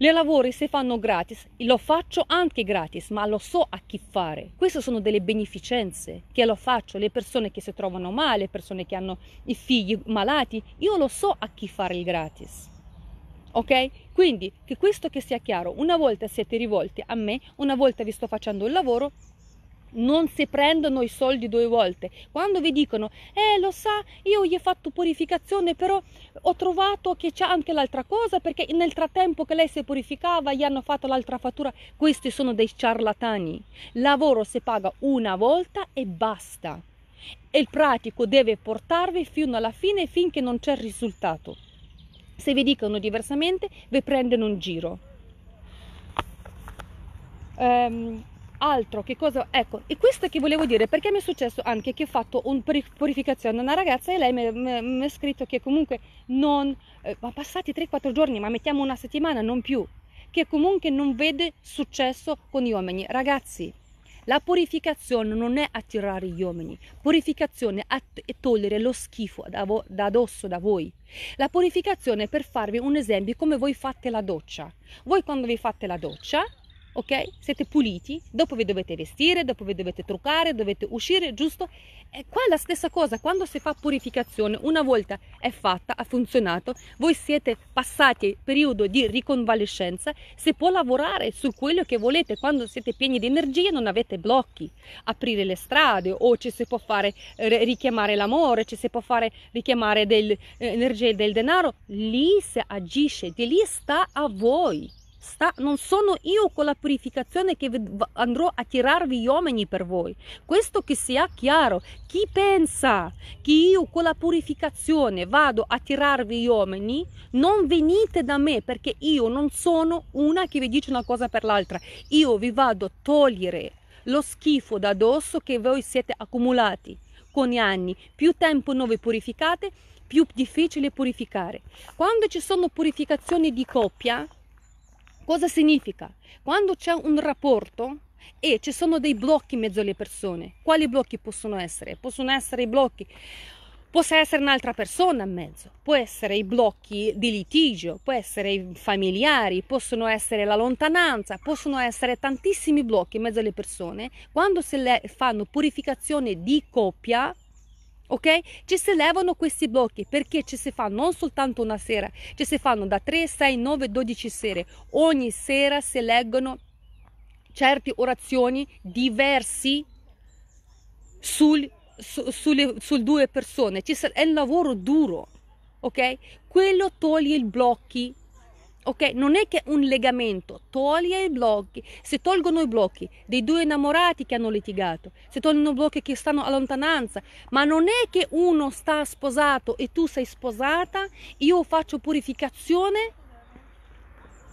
le lavori se fanno gratis, lo faccio anche gratis, ma lo so a chi fare. Queste sono delle beneficenze che lo faccio, le persone che si trovano male, le persone che hanno i figli malati, io lo so a chi fare il gratis ok? Quindi che questo che sia chiaro, una volta siete rivolti a me, una volta vi sto facendo il lavoro, non si prendono i soldi due volte. Quando vi dicono, eh lo sa, io gli ho fatto purificazione, però ho trovato che c'è anche l'altra cosa, perché nel frattempo che lei si purificava gli hanno fatto l'altra fattura, questi sono dei ciarlatani. Lavoro si paga una volta e basta. E il pratico deve portarvi fino alla fine finché non c'è risultato. Se vi dicono diversamente, vi prendono in giro. Um, altro che cosa ecco e questo che volevo dire perché mi è successo anche che ho fatto un purificazione a una ragazza e lei mi ha scritto che comunque non eh, ma passati 3-4 giorni ma mettiamo una settimana non più che comunque non vede successo con gli uomini ragazzi la purificazione non è attirare gli uomini, purificazione è togliere lo schifo da, vo- da addosso da voi. La purificazione è per farvi un esempio come voi fate la doccia. Voi quando vi fate la doccia ok? Siete puliti, dopo vi dovete vestire, dopo vi dovete truccare, dovete uscire, giusto? E qua è la stessa cosa, quando si fa purificazione, una volta è fatta, ha funzionato, voi siete passati il periodo di riconvalescenza, si può lavorare su quello che volete, quando siete pieni di energie non avete blocchi, aprire le strade o ci si può fare eh, richiamare l'amore, ci si può fare richiamare dell'energia eh, e del denaro, lì si agisce, di lì sta a voi sta, non sono io con la purificazione che andrò a tirarvi gli uomini per voi. Questo che sia chiaro. Chi pensa che io con la purificazione vado a tirarvi gli uomini, non venite da me perché io non sono una che vi dice una cosa per l'altra. Io vi vado a togliere lo schifo da addosso che voi siete accumulati con gli anni. Più tempo non vi purificate, più difficile purificare. Quando ci sono purificazioni di coppia, Cosa significa? Quando c'è un rapporto e ci sono dei blocchi in mezzo alle persone, quali blocchi possono essere? Possono essere i blocchi Possa essere un'altra persona in mezzo, può essere i blocchi di litigio, può essere i familiari, possono essere la lontananza, possono essere tantissimi blocchi in mezzo alle persone. Quando se le fanno purificazione di coppia, ok? Ci si levano questi blocchi perché ci si fa non soltanto una sera, ci si fanno da 3, 6, 9, 12 sere. Ogni sera si leggono certe orazioni diverse sul, su, sulle, sul due persone. Ci, è un lavoro duro, ok? Quello toglie i blocchi ok? Non è che un legamento toglie i blocchi, se tolgono i blocchi dei due innamorati che hanno litigato, se tolgono i blocchi che stanno a lontananza, ma non è che uno sta sposato e tu sei sposata, io faccio purificazione,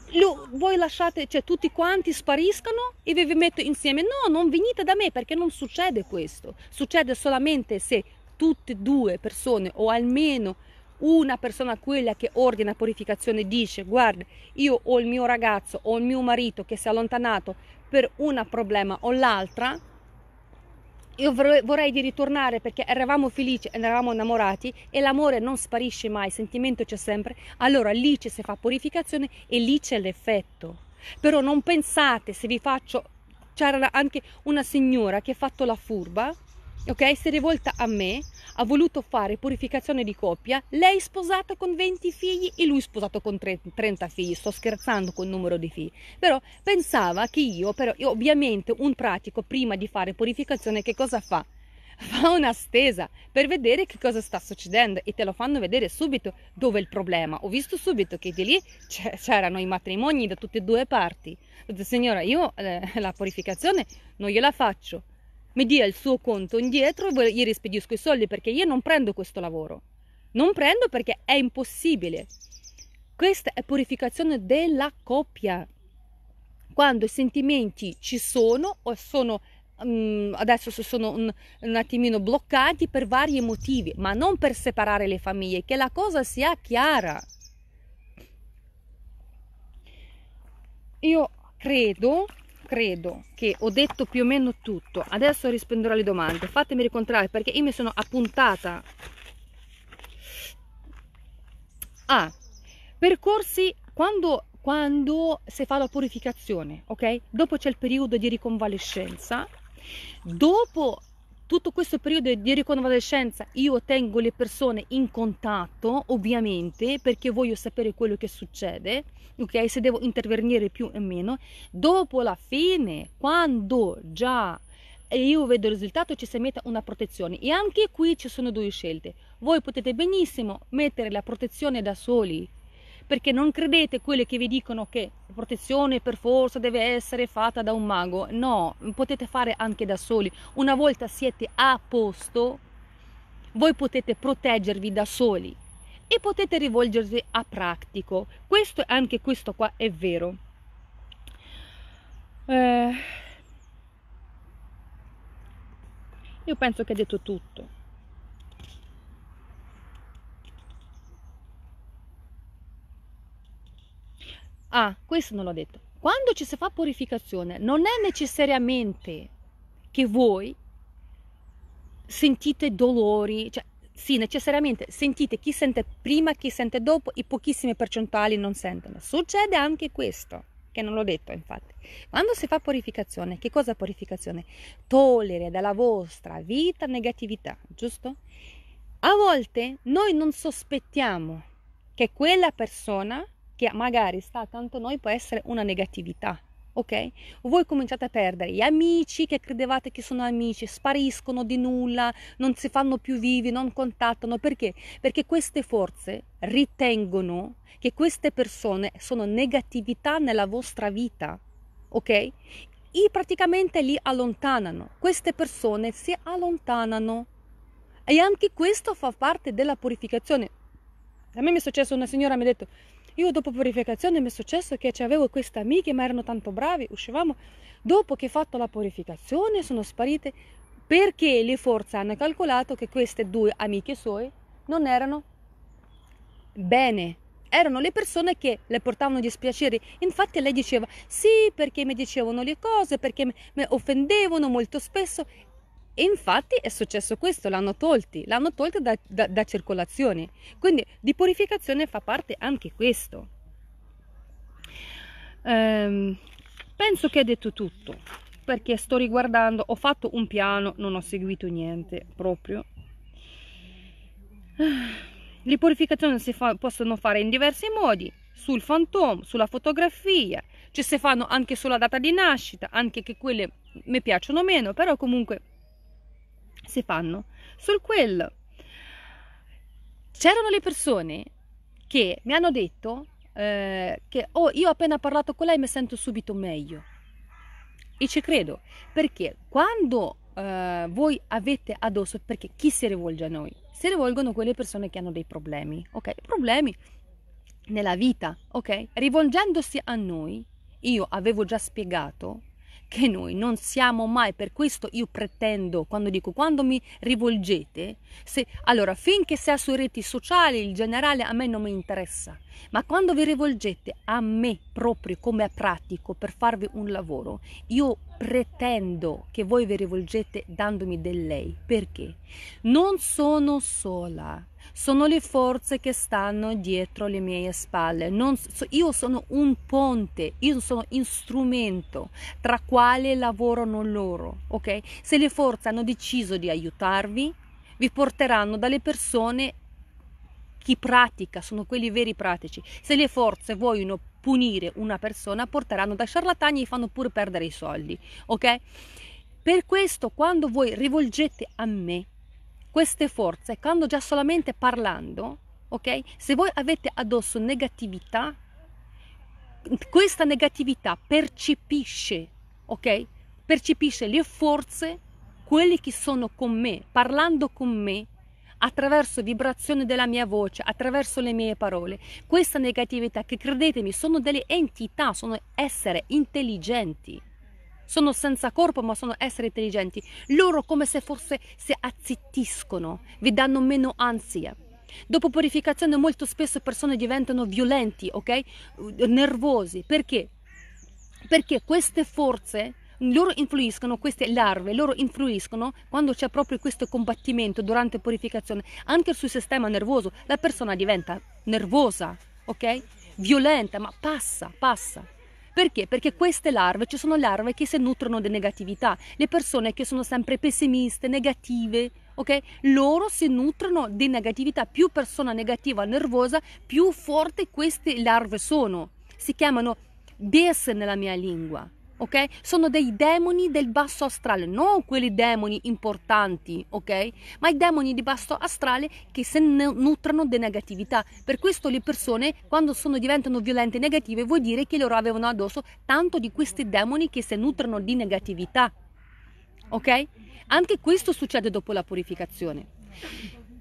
lo, voi lasciate, cioè tutti quanti spariscono e vi, vi metto insieme. No, non venite da me perché non succede questo, succede solamente se tutte e due persone o almeno una persona quella che ordina purificazione dice guarda io ho il mio ragazzo o il mio marito che si è allontanato per un problema o l'altra io vorrei di ritornare perché eravamo felici, eravamo innamorati e l'amore non sparisce mai, il sentimento c'è sempre, allora lì ci si fa purificazione e lì c'è l'effetto. Però non pensate se vi faccio, c'era anche una signora che ha fatto la furba, ok? Si è rivolta a me, ha voluto fare purificazione di coppia, lei sposata con 20 figli e lui sposato con 30 figli, sto scherzando con il numero di figli, però pensava che io, però io ovviamente un pratico prima di fare purificazione che cosa fa? Fa una stesa per vedere che cosa sta succedendo e te lo fanno vedere subito dove è il problema. Ho visto subito che di lì c'erano i matrimoni da tutte e due parti. Ho detto, signora, io eh, la purificazione non gliela faccio mi dia il suo conto indietro e gli rispedisco i soldi perché io non prendo questo lavoro. Non prendo perché è impossibile. Questa è purificazione della coppia. Quando i sentimenti ci sono o sono mm, adesso si sono un, un, attimino bloccati per vari motivi, ma non per separare le famiglie, che la cosa sia chiara. Io credo credo che ho detto più o meno tutto. Adesso risponderò alle domande. Fatemi ricontrare perché io mi sono appuntata. Ah, percorsi quando, quando si fa la purificazione, ok? Dopo c'è il periodo di riconvalescenza. Dopo tutto questo periodo di riconvalescenza io tengo le persone in contatto, ovviamente, perché voglio sapere quello che succede, ok? Se devo intervenire più o meno. Dopo la fine, quando già eh, io vedo il risultato, ci si mette una protezione. E anche qui ci sono due scelte. Voi potete benissimo mettere la protezione da soli, perché non credete quelle che vi dicono che la protezione per forza deve essere fatta da un mago. No, potete fare anche da soli. Una volta siete a posto, voi potete proteggervi da soli e potete rivolgervi a pratico. Questo anche questo qua è vero. Eh, io penso che ha detto tutto. Ah, questo non l'ho detto. Quando ci si fa purificazione non è necessariamente che voi sentite dolori, cioè sì, necessariamente sentite chi sente prima, chi sente dopo, i pochissimi percentuali non sentono. Succede anche questo, che non l'ho detto infatti. Quando si fa purificazione, che cosa è purificazione? Togliere dalla vostra vita negatività, giusto? A volte noi non sospettiamo che quella persona che magari sta accanto a noi può essere una negatività, ok? Voi cominciate a perdere gli amici che credevate che sono amici, spariscono di nulla, non si fanno più vivi, non contattano, perché? Perché queste forze ritengono che queste persone sono negatività nella vostra vita, ok? E praticamente li allontanano, queste persone si allontanano e anche questo fa parte della purificazione. A me mi è successo una signora mi ha detto io dopo purificazione mi è successo che avevo queste amiche, ma erano tanto bravi, uscivamo. Dopo che ho fatto la purificazione sono sparite perché le forze hanno calcolato che queste due amiche sue non erano bene erano le persone che le portavano dispiaceri. Infatti lei diceva sì perché mi dicevano le cose, perché mi offendevano molto spesso e infatti è successo questo, l'hanno tolti, l'hanno tolti da, da, da circolazione. Quindi di purificazione fa parte anche questo. Ehm, penso che ha detto tutto, perché sto riguardando, ho fatto un piano, non ho seguito niente proprio. Ah, le purificazioni si fa, possono fare in diversi modi, sul fantom, sulla fotografia, ci cioè si fanno anche sulla data di nascita, anche che quelle mi piacciono meno, però comunque si fanno sul quel. C'erano le persone che mi hanno detto eh, che oh, io appena parlato con lei mi sento subito meglio. E ci credo, perché quando eh, voi avete addosso, perché chi si rivolge a noi? Si rivolgono quelle persone che hanno dei problemi, ok? Problemi nella vita, ok? Rivolgendosi a noi, io avevo già spiegato che noi non siamo mai, per questo io pretendo, quando dico quando mi rivolgete, se, allora finché sia su reti sociali il generale a me non mi interessa, ma quando vi rivolgete a me proprio come a pratico per farvi un lavoro, io pretendo che voi vi rivolgete dandomi del lei, perché non sono sola, sono le forze che stanno dietro le mie spalle, non, so, io sono un ponte, io sono un strumento tra quale lavorano loro, ok? Se le forze hanno deciso di aiutarvi, vi porteranno dalle persone chi pratica, sono quelli veri pratici. Se le forze vogliono punire una persona, porteranno da ciarlatani e fanno pure perdere i soldi, ok? Per questo quando voi rivolgete a me queste forze, quando già solamente parlando, ok? Se voi avete addosso negatività, questa negatività percepisce, ok? Percepisce le forze, quelli che sono con me, parlando con me, attraverso vibrazioni della mia voce, attraverso le mie parole. Questa negatività che credetemi sono delle entità, sono essere intelligenti. Sono senza corpo ma sono essere intelligenti. Loro come se fosse si azzittiscono, vi danno meno ansia. Dopo purificazione molto spesso persone diventano violenti, ok? Nervosi. Perché? Perché queste forze loro influiscono, queste larve, loro influiscono quando c'è proprio questo combattimento durante purificazione anche sul sistema nervoso, la persona diventa nervosa, ok? Violenta, ma passa, passa. Perché? Perché queste larve, ci sono larve che si nutrono di negatività, le persone che sono sempre pessimiste, negative, ok? Loro si nutrono di negatività, più persona negativa, nervosa, più forte queste larve sono. Si chiamano bes nella mia lingua, ok? Sono dei demoni del basso astrale, non quelli demoni importanti, ok? Ma i demoni di basso astrale che se ne nutrono di negatività. Per questo le persone, quando sono, diventano violente e negative, vuol dire che loro avevano addosso tanto di questi demoni che se nutrono di negatività, ok? Anche questo succede dopo la purificazione.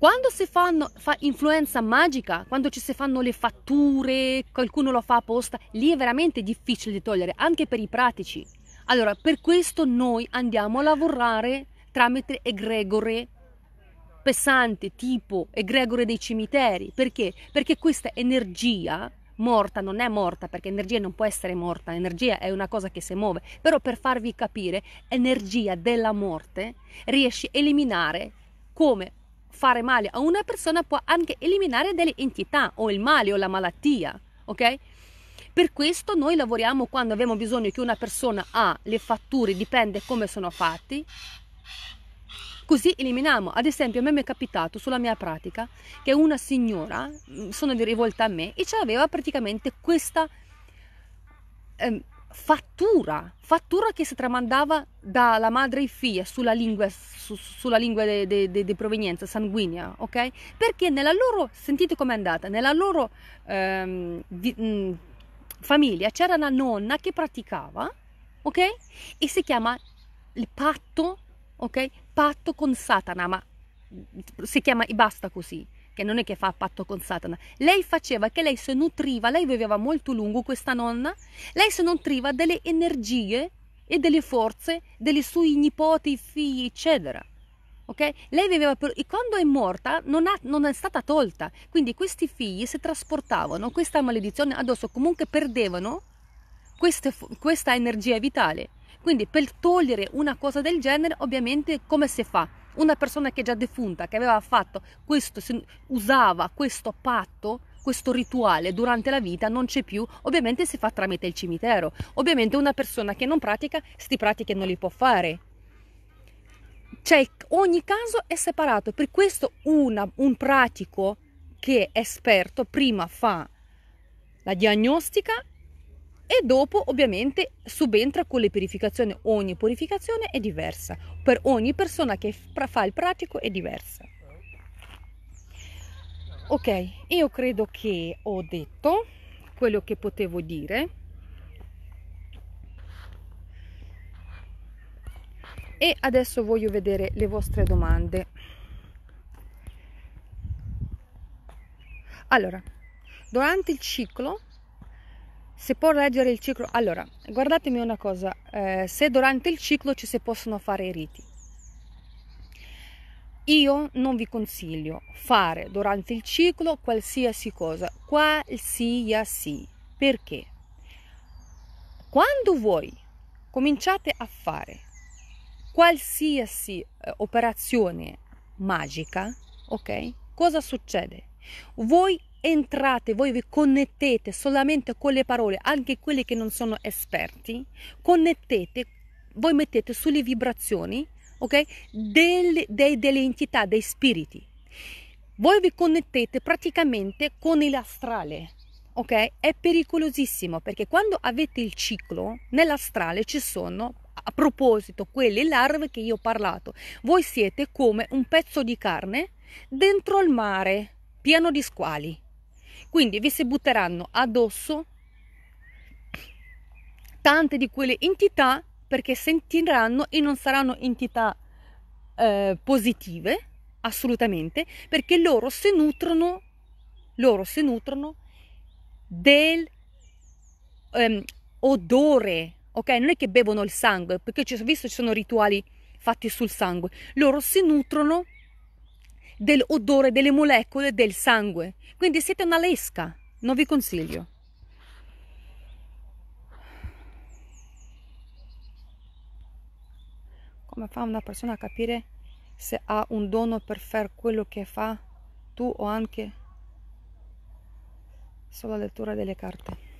Quando si fanno, fa influenza magica, quando ci si fanno le fatture, qualcuno lo fa apposta, lì è veramente difficile di togliere, anche per i pratici. Allora, per questo noi andiamo a lavorare tramite egregore pesante, tipo egregore dei cimiteri. Perché? Perché questa energia morta non è morta, perché energia non può essere morta, energia è una cosa che si muove. Però per farvi capire, energia della morte riesce a eliminare come fare male a una persona può anche eliminare delle entità o il male o la malattia, ok? Per questo noi lavoriamo quando abbiamo bisogno che una persona ha le fatture, dipende come sono fatti, così eliminiamo. Ad esempio a me mi è capitato sulla mia pratica che una signora, mm, sono di rivolta a me, e ce praticamente questa... Ehm, fattura, fattura che si tramandava dalla madre ai figli sulla lingua, su, sulla lingua di provenienza sanguigna, ok? Perché nella loro, sentite com'è andata, nella loro ehm, di, mh, mm, famiglia c'era una nonna che praticava, ok? E si chiama il patto, ok? Patto con Satana, ma si chiama e basta così che non è che fa patto con Satana, lei faceva che lei si nutriva, lei viveva molto lungo questa nonna, lei si nutriva delle energie e delle forze dei suoi nipoti, figli, eccetera. Okay? Lei viveva per... e quando è morta non, ha, non, è stata tolta, quindi questi figli si trasportavano questa maledizione addosso, comunque perdevano queste, questa energia vitale. Quindi per togliere una cosa del genere, ovviamente come si fa? una persona che è già defunta, che aveva fatto questo, usava questo patto, questo rituale durante la vita non c'è più, ovviamente si fa tramite il cimitero. Ovviamente una persona che non pratica, queste pratiche non li può fare. Cioè, ogni caso è separato, per questo una, un pratico che è esperto prima fa la diagnostica e dopo ovviamente subentra con le purificazioni, ogni purificazione è diversa, per ogni persona che fa il pratico è diversa. Ok, io credo che ho detto quello che potevo dire. E adesso voglio vedere le vostre domande. Allora, durante il ciclo si può leggere il ciclo allora guardatemi una cosa eh, se durante il ciclo ci si possono fare i riti io non vi consiglio fare durante il ciclo qualsiasi cosa qualsiasi perché quando voi cominciate a fare qualsiasi eh, operazione magica ok cosa succede voi entrate, voi vi connettete solamente con le parole, anche quelli che non sono esperti, connettete, voi mettete sulle vibrazioni, ok? Del, dei, delle entità, dei spiriti. Voi vi connettete praticamente con l'astrale, ok? È pericolosissimo perché quando avete il ciclo, nell'astrale ci sono a proposito, quelle larve che io ho parlato, voi siete come un pezzo di carne dentro il mare, pieno di squali. Quindi vi si butteranno addosso tante di quelle entità perché sentiranno e non saranno entità eh, positive assolutamente perché loro si nutrono loro si nutrono del ehm, odore ok non è che bevono il sangue perché ci, visto ci sono rituali fatti sul sangue loro si nutrono dell'odore delle molecole del sangue. Quindi siete una lesca, non vi consiglio. Come fa una persona a capire se ha un dono per fare quello che fa tu o anche solo la lettura delle carte?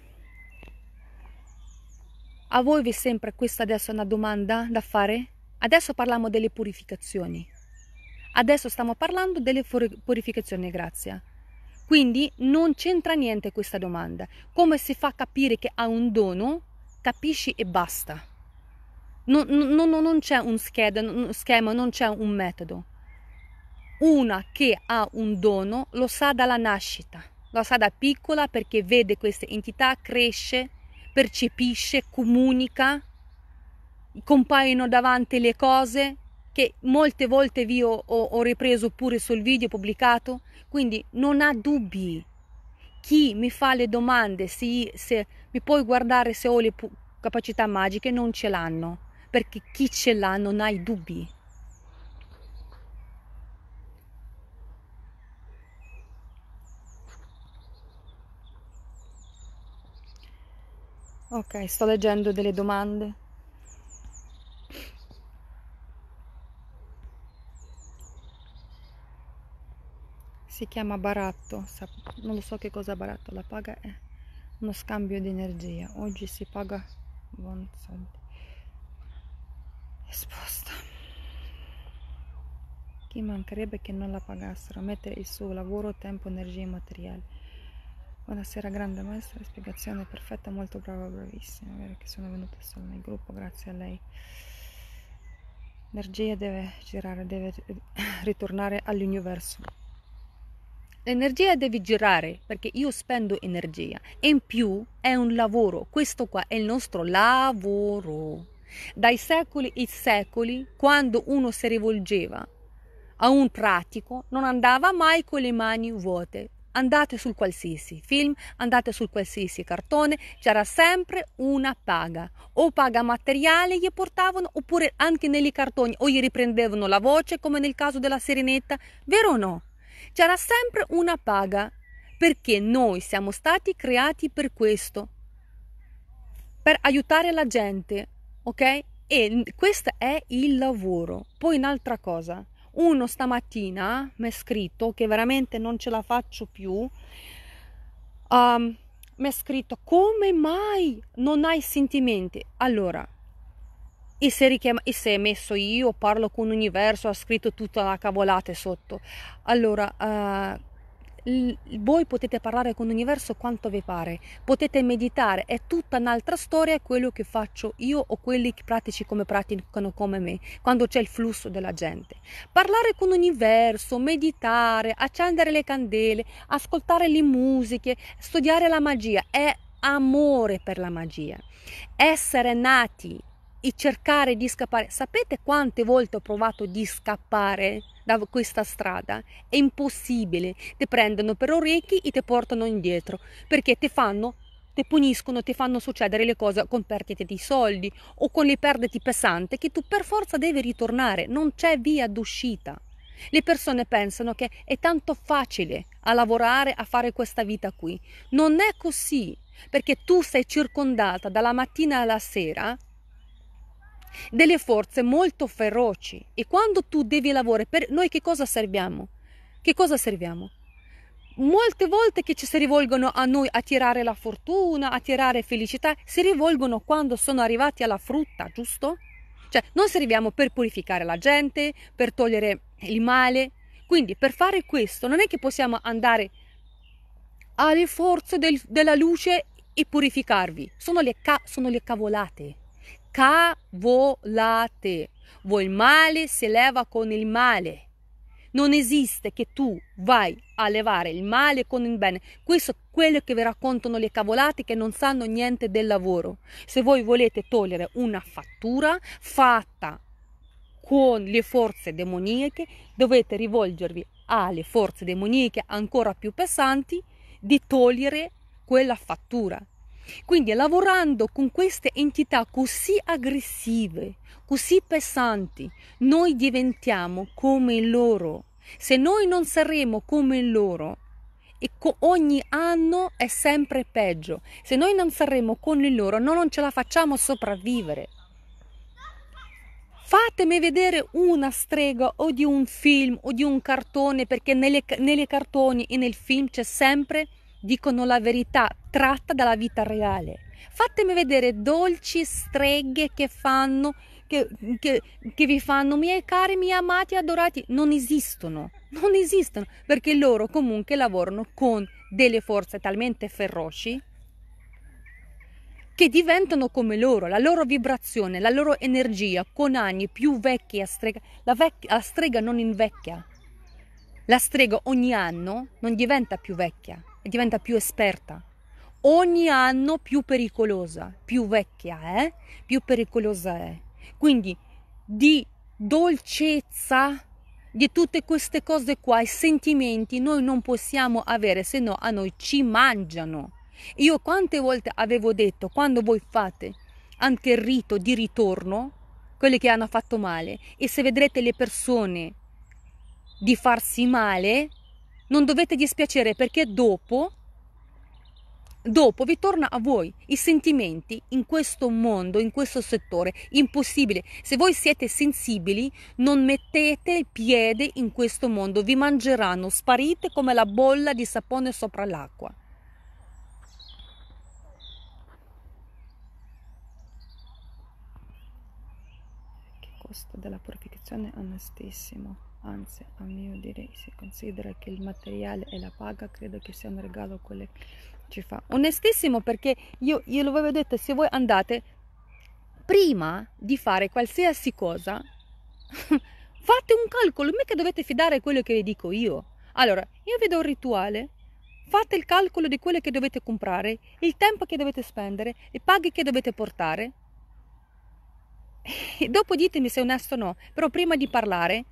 A voi vi sembra questa adesso una domanda da fare? Adesso parliamo delle purificazioni. Adesso stiamo parlando delle purificazioni grazia. Quindi non c'entra niente questa domanda. Come si fa a capire che ha un dono? Capisci e basta. Non, non, non c'è un schema, non c'è un metodo. Una che ha un dono lo sa dalla nascita, lo sa da piccola perché vede queste entità, cresce, percepisce, comunica, compaiono davanti le cose, che molte volte vi ho, ho, ho ripreso pure sul video pubblicato, quindi non ha dubbi. Chi mi fa le domande se, se mi puoi guardare se ho le capacità magiche non ce l'hanno, perché chi ce l'ha non ha i dubbi. Ok, sto leggendo delle domande. si chiama baratto, non lo so che cosa baratto, la paga è uno scambio di energia, oggi si paga buon soldi. Esposta. Chi mancherebbe che non la pagassero, mettere il suo lavoro, tempo, energia e materiale. Buonasera grande maestra, spiegazione perfetta, molto brava, bravissima, è vero che sono venuta solo nel gruppo, grazie a lei. L'energia deve girare, deve ritornare all'universo l'energia deve girare perché io spendo energia e in più è un lavoro, questo qua è il nostro lavoro. Dai secoli e secoli, quando uno si rivolgeva a un pratico, non andava mai con le mani vuote. Andate sul qualsiasi film, andate sul qualsiasi cartone, c'era sempre una paga. O paga materiale gli portavano, oppure anche nei cartoni, o gli riprendevano la voce, come nel caso della Sirenetta, vero o no? c'era sempre una paga, perché noi siamo stati creati per questo, per aiutare la gente, ok? E questo è il lavoro. Poi un'altra cosa, uno stamattina mi ha scritto che veramente non ce la faccio più. Um, mi ha scritto come mai non hai sentimenti? Allora, e se, richiama- e se è messo io, parlo con l'universo, ha scritto tutta la cavolata sotto. Allora, uh, l- voi potete parlare con l'universo quanto vi pare, potete meditare, è tutta un'altra storia quello che faccio io o quelli che pratici come praticano come me, quando c'è il flusso della gente. Parlare con l'universo, meditare, accendere le candele, ascoltare le musiche, studiare la magia, è amore per la magia. Essere nati e cercare di scappare. Sapete quante volte ho provato di scappare da questa strada? È impossibile. Ti prendono per orecchi e ti portano indietro perché ti fanno ti puniscono, ti fanno succedere le cose con perdite di soldi o con le perdite pesanti che tu per forza devi ritornare, non c'è via d'uscita. Le persone pensano che è tanto facile a lavorare, a fare questa vita qui. Non è così, perché tu sei circondata dalla mattina alla sera delle forze molto feroci e quando tu devi lavorare per noi che cosa serviamo? Che cosa serviamo? Molte volte che ci si rivolgono a noi a tirare la fortuna, a tirare felicità, si rivolgono quando sono arrivati alla frutta, giusto? Cioè, non serviamo per purificare la gente, per togliere il male. Quindi, per fare questo, non è che possiamo andare alle forze del, della luce e purificarvi. Sono le, ca- sono le cavolate cavolate. Vuoi male si leva con il male. Non esiste che tu vai a levare il male con il bene. Questo è quello che vi raccontano le cavolate che non sanno niente del lavoro. Se voi volete togliere una fattura fatta con le forze demoniache, dovete rivolgervi alle forze demoniache ancora più pesanti di togliere quella fattura quindi lavorando con queste entità così aggressive, così pesanti, noi diventiamo come loro. Se noi non saremo come loro, e ogni anno è sempre peggio, se noi non saremo come loro, noi non ce la facciamo sopravvivere. Fatemi vedere una strega o di un film o di un cartone, perché nelle, nelle cartoni e nel film c'è sempre dicono la verità tratta dalla vita reale. Fatemi vedere dolci streghe che fanno, che, che, che vi fanno, miei cari, miei amati, adorati, non esistono, non esistono, perché loro comunque lavorano con delle forze talmente feroci che diventano come loro, la loro vibrazione, la loro energia, con anni più vecchi a strega, la, vec- la strega non invecchia, la strega ogni anno non diventa più vecchia, diventa più esperta. Ogni anno più pericolosa, più vecchia è, eh? più pericolosa è. Quindi di dolcezza, di tutte queste cose qua, i sentimenti noi non possiamo avere, se no a noi ci mangiano. Io quante volte avevo detto, quando voi fate anche il rito di ritorno, quelli che hanno fatto male, e se vedrete le persone di farsi male, non dovete dispiacere perché dopo, dopo vi torna a voi i sentimenti in questo mondo, in questo settore, impossibile. Se voi siete sensibili, non mettete il piede in questo mondo, vi mangeranno, sparite come la bolla di sapone sopra l'acqua. Che costo della proibizione onestissimo anzi a mio dire se considera che il materiale e la paga credo che sia un regalo quello che ci fa onestissimo perché io lo avevo detto se voi andate prima di fare qualsiasi cosa fate un calcolo mica dovete fidare quello che vi dico io allora io vi do un rituale fate il calcolo di quello che dovete comprare il tempo che dovete spendere le paghe che dovete portare e dopo ditemi se è onesto o no però prima di parlare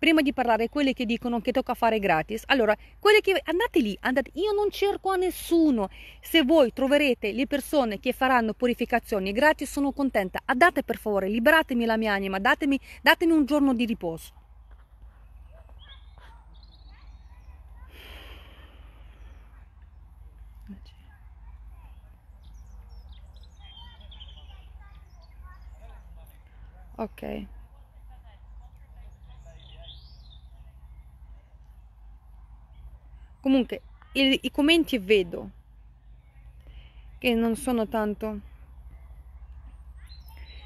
prima di parlare quelle che dicono che tocca fare gratis, allora quelli che andate lì, andate, io non cerco a nessuno. Se voi troverete le persone che faranno purificazioni gratis, sono contenta. Andate ah, per favore, liberatemi la mia anima, datemi, datemi un giorno di riposo. Okay. Comunque, il, i commenti vedo che non sono tanto.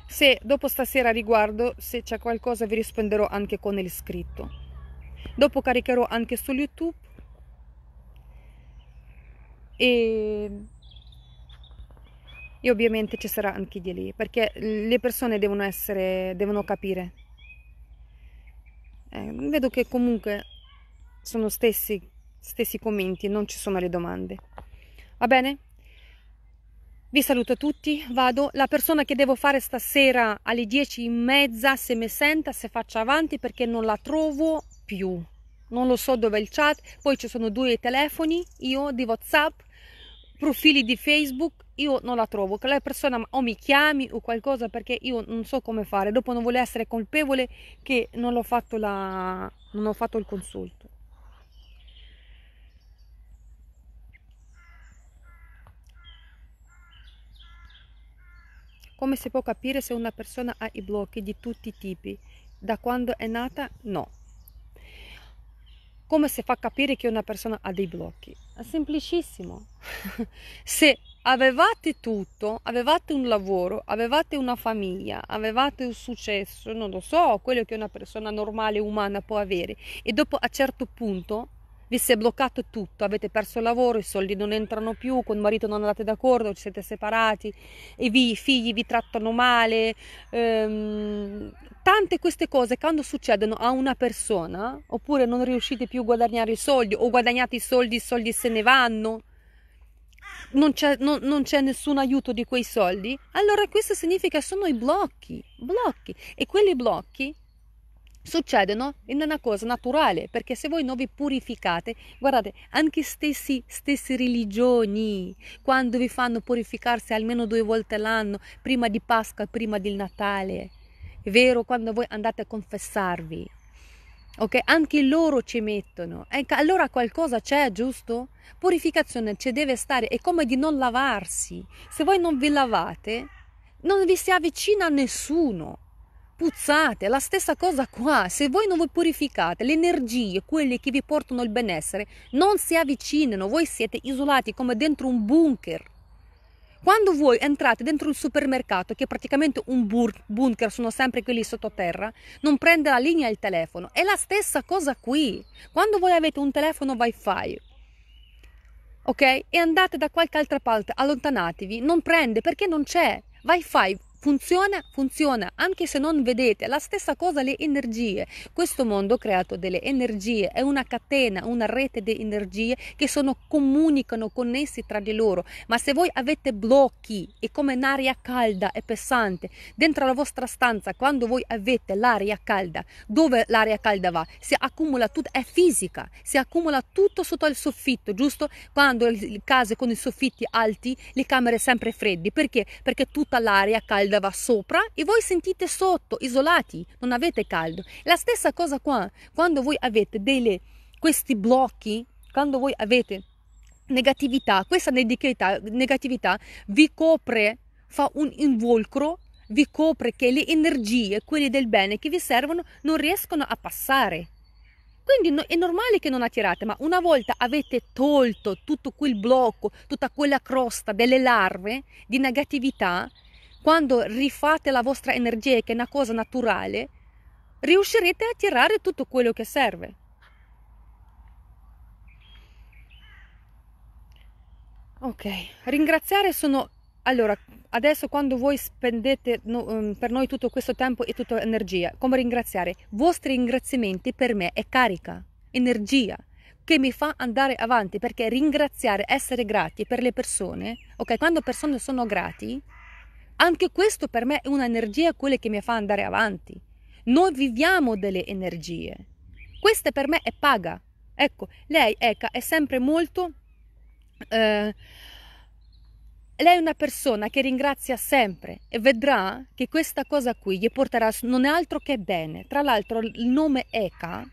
Se dopo stasera riguardo, se c'è qualcosa vi risponderò anche con il scritto. Dopo caricherò anche su YouTube e, e ovviamente ci sarà anche di lì, perché le persone devono essere, devono capire. Eh, vedo che comunque sono stessi stessi commenti, non ci sono le domande. Va bene? Vi saluto a tutti, vado. La persona che devo fare stasera alle 10 e mezza, se mi senta, se faccia avanti perché non la trovo più. Non lo so dove è il chat, poi ci sono due telefoni, io di WhatsApp, profili di Facebook, io non la trovo, la persona o mi chiami o qualcosa perché io non so come fare, dopo non vuole essere colpevole che non, fatto la... non ho fatto il consulto. Come si può capire se una persona ha i blocchi di tutti i tipi? Da quando è nata? No. Come si fa a capire che una persona ha dei blocchi? semplicissimo. se avevate tutto, avevate un lavoro, avevate una famiglia, avevate un successo, non lo so, quello che una persona normale, umana può avere, e dopo a certo punto vi si è bloccato tutto, avete perso il lavoro, i soldi non entrano più, con il marito non andate d'accordo, ci siete separati, e vi, i figli vi trattano male. Ehm, tante queste cose quando succedono a una persona, oppure non riuscite più a guadagnare i soldi, o guadagnate i soldi, i soldi se ne vanno, non c'è, non, non c'è nessun aiuto di quei soldi, allora questo significa sono i blocchi, blocchi, e quelli blocchi succedono in una cosa naturale, perché se voi non vi purificate, guardate, anche stessi, stesse religioni, quando vi fanno purificarsi almeno due volte l'anno, prima di Pasqua, e prima del Natale, è vero, quando voi andate a confessarvi, ok? Anche loro ci mettono, ecco, allora qualcosa c'è, giusto? Purificazione ci deve stare, è come di non lavarsi, se voi non vi lavate, non vi si avvicina nessuno puzzate, la stessa cosa qua, se voi non vi purificate, le energie, quelle che vi portano il benessere, non si avvicinano, voi siete isolati come dentro un bunker. Quando voi entrate dentro un supermercato, che è praticamente un bunker, sono sempre quelli sottoterra, non prende la linea il telefono. È la stessa cosa qui. Quando voi avete un telefono wifi, ok? E andate da qualche altra parte, allontanatevi, non prende perché non c'è. Wifi funziona, funziona, anche se non vedete, la stessa cosa le energie. Questo mondo creato delle energie è una catena, una rete di energie che sono, comunicano, connessi tra di loro, ma se voi avete blocchi è come un'aria calda e pesante dentro la vostra stanza, quando voi avete l'aria calda, dove l'aria calda va? Si accumula tutto, è fisica, si accumula tutto sotto il soffitto, giusto? Quando le case con i soffitti alti, le camere sempre fredde, perché? Perché tutta l'aria calda umida va sopra e voi sentite sotto, isolati, non avete caldo. La stessa cosa qua, quando voi avete delle, questi blocchi, quando voi avete negatività, questa negatività, negatività vi copre, fa un involcro, vi copre che le energie, quelle del bene che vi servono, non riescono a passare. Quindi è normale che non attirate, ma una volta avete tolto tutto quel blocco, tutta quella crosta delle larve di negatività, quando rifate la vostra energia, che è una cosa naturale, riuscirete a tirare tutto quello che serve. Ok, ringraziare sono... Allora, adesso quando voi spendete no, um, per noi tutto questo tempo e tutta energia, come ringraziare? vostri ringraziamenti per me è carica, energia, che mi fa andare avanti, perché ringraziare, essere grati per le persone, ok, quando persone sono grati, anche questo per me è un'energia quella che mi fa andare avanti. Noi viviamo delle energie. Questa per me è paga. Ecco, lei Eka, è sempre molto... Eh, lei è una persona che ringrazia sempre e vedrà che questa cosa qui gli porterà non è altro che bene. Tra l'altro il nome Eka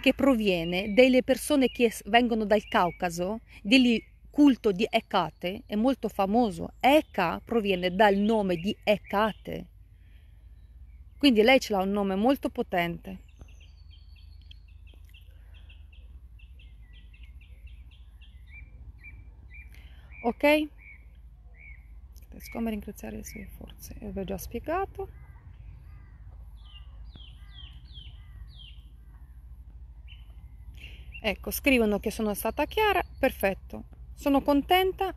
che proviene delle persone che vengono dal Caucaso, degli lì culto di Ecate è molto famoso. Eca proviene dal nome di Ecate. Quindi lei ce l'ha un nome molto potente. Ok? Come ringraziare le sue forze? Vi ho già spiegato. Ecco, scrivono che sono stata chiara, perfetto. Sono contenta.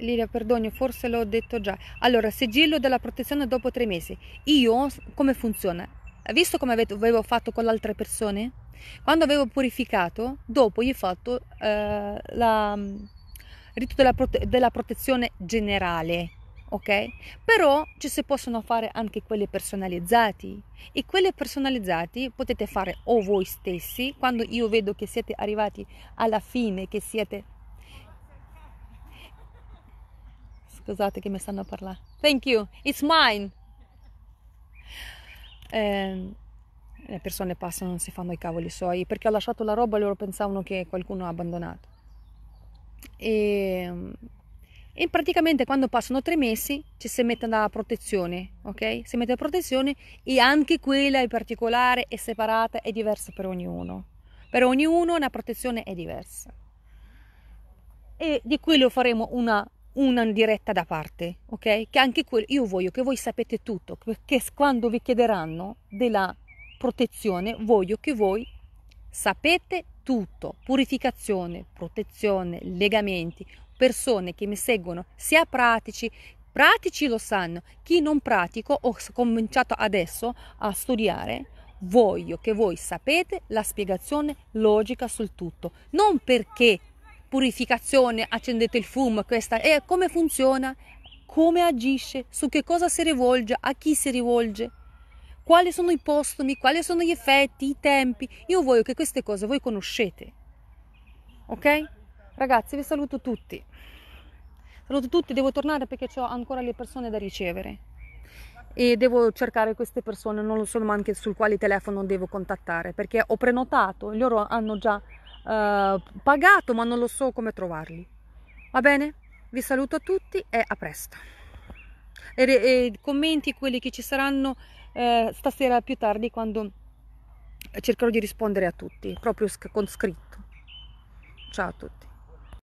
Lilia, perdoni, forse l'ho detto già. Allora, sigillo della protezione dopo tre mesi. Io, come funziona? visto come avevo fatto con le altre persone? Quando avevo purificato, dopo gli ho fatto eh, la, il mm, rito della, prote- della protezione generale ok? Però ci si possono fare anche quelli personalizzati e quelli personalizzati potete fare o voi stessi, quando io vedo che siete arrivati alla fine, che siete... Scusate che mi stanno a parlare. Thank you, it's mine. Eh, le persone passano, si fanno i cavoli suoi, perché ho lasciato la roba e loro pensavano che qualcuno ha abbandonato. E ehm, e praticamente quando passano tre mesi ci si mette la protezione, ok? Si mette la protezione e anche quella in particolare è separata, è diversa per ognuno. Per ognuno la protezione è diversa. E di quello faremo una una diretta da parte, ok? Che anche quello, io voglio che voi sapete tutto, perché quando vi chiederanno della protezione, voglio che voi sapete tutto, purificazione, protezione, legamenti, persone che mi seguono, sia pratici, pratici lo sanno, chi non pratico, ho cominciato adesso a studiare, voglio che voi sapete la spiegazione logica sul tutto, non perché purificazione, accendete il fumo, questa è come funziona, come agisce, su che cosa si rivolge, a chi si rivolge quali sono i postumi, quali sono gli effetti, i tempi. Io voglio che queste cose voi conoscete. Ok? Ragazzi, vi saluto tutti. Saluto tutti, devo tornare perché ho ancora le persone da ricevere e devo cercare queste persone, non lo so ma anche sul quale telefono devo contattare perché ho prenotato, loro hanno già eh, pagato ma non lo so come trovarli. Va bene? Vi saluto a tutti e a presto. E, e commenti quelli che ci saranno eh, stasera più tardi quando cercherò di rispondere a tutti, proprio con scritto. Ciao a tutti.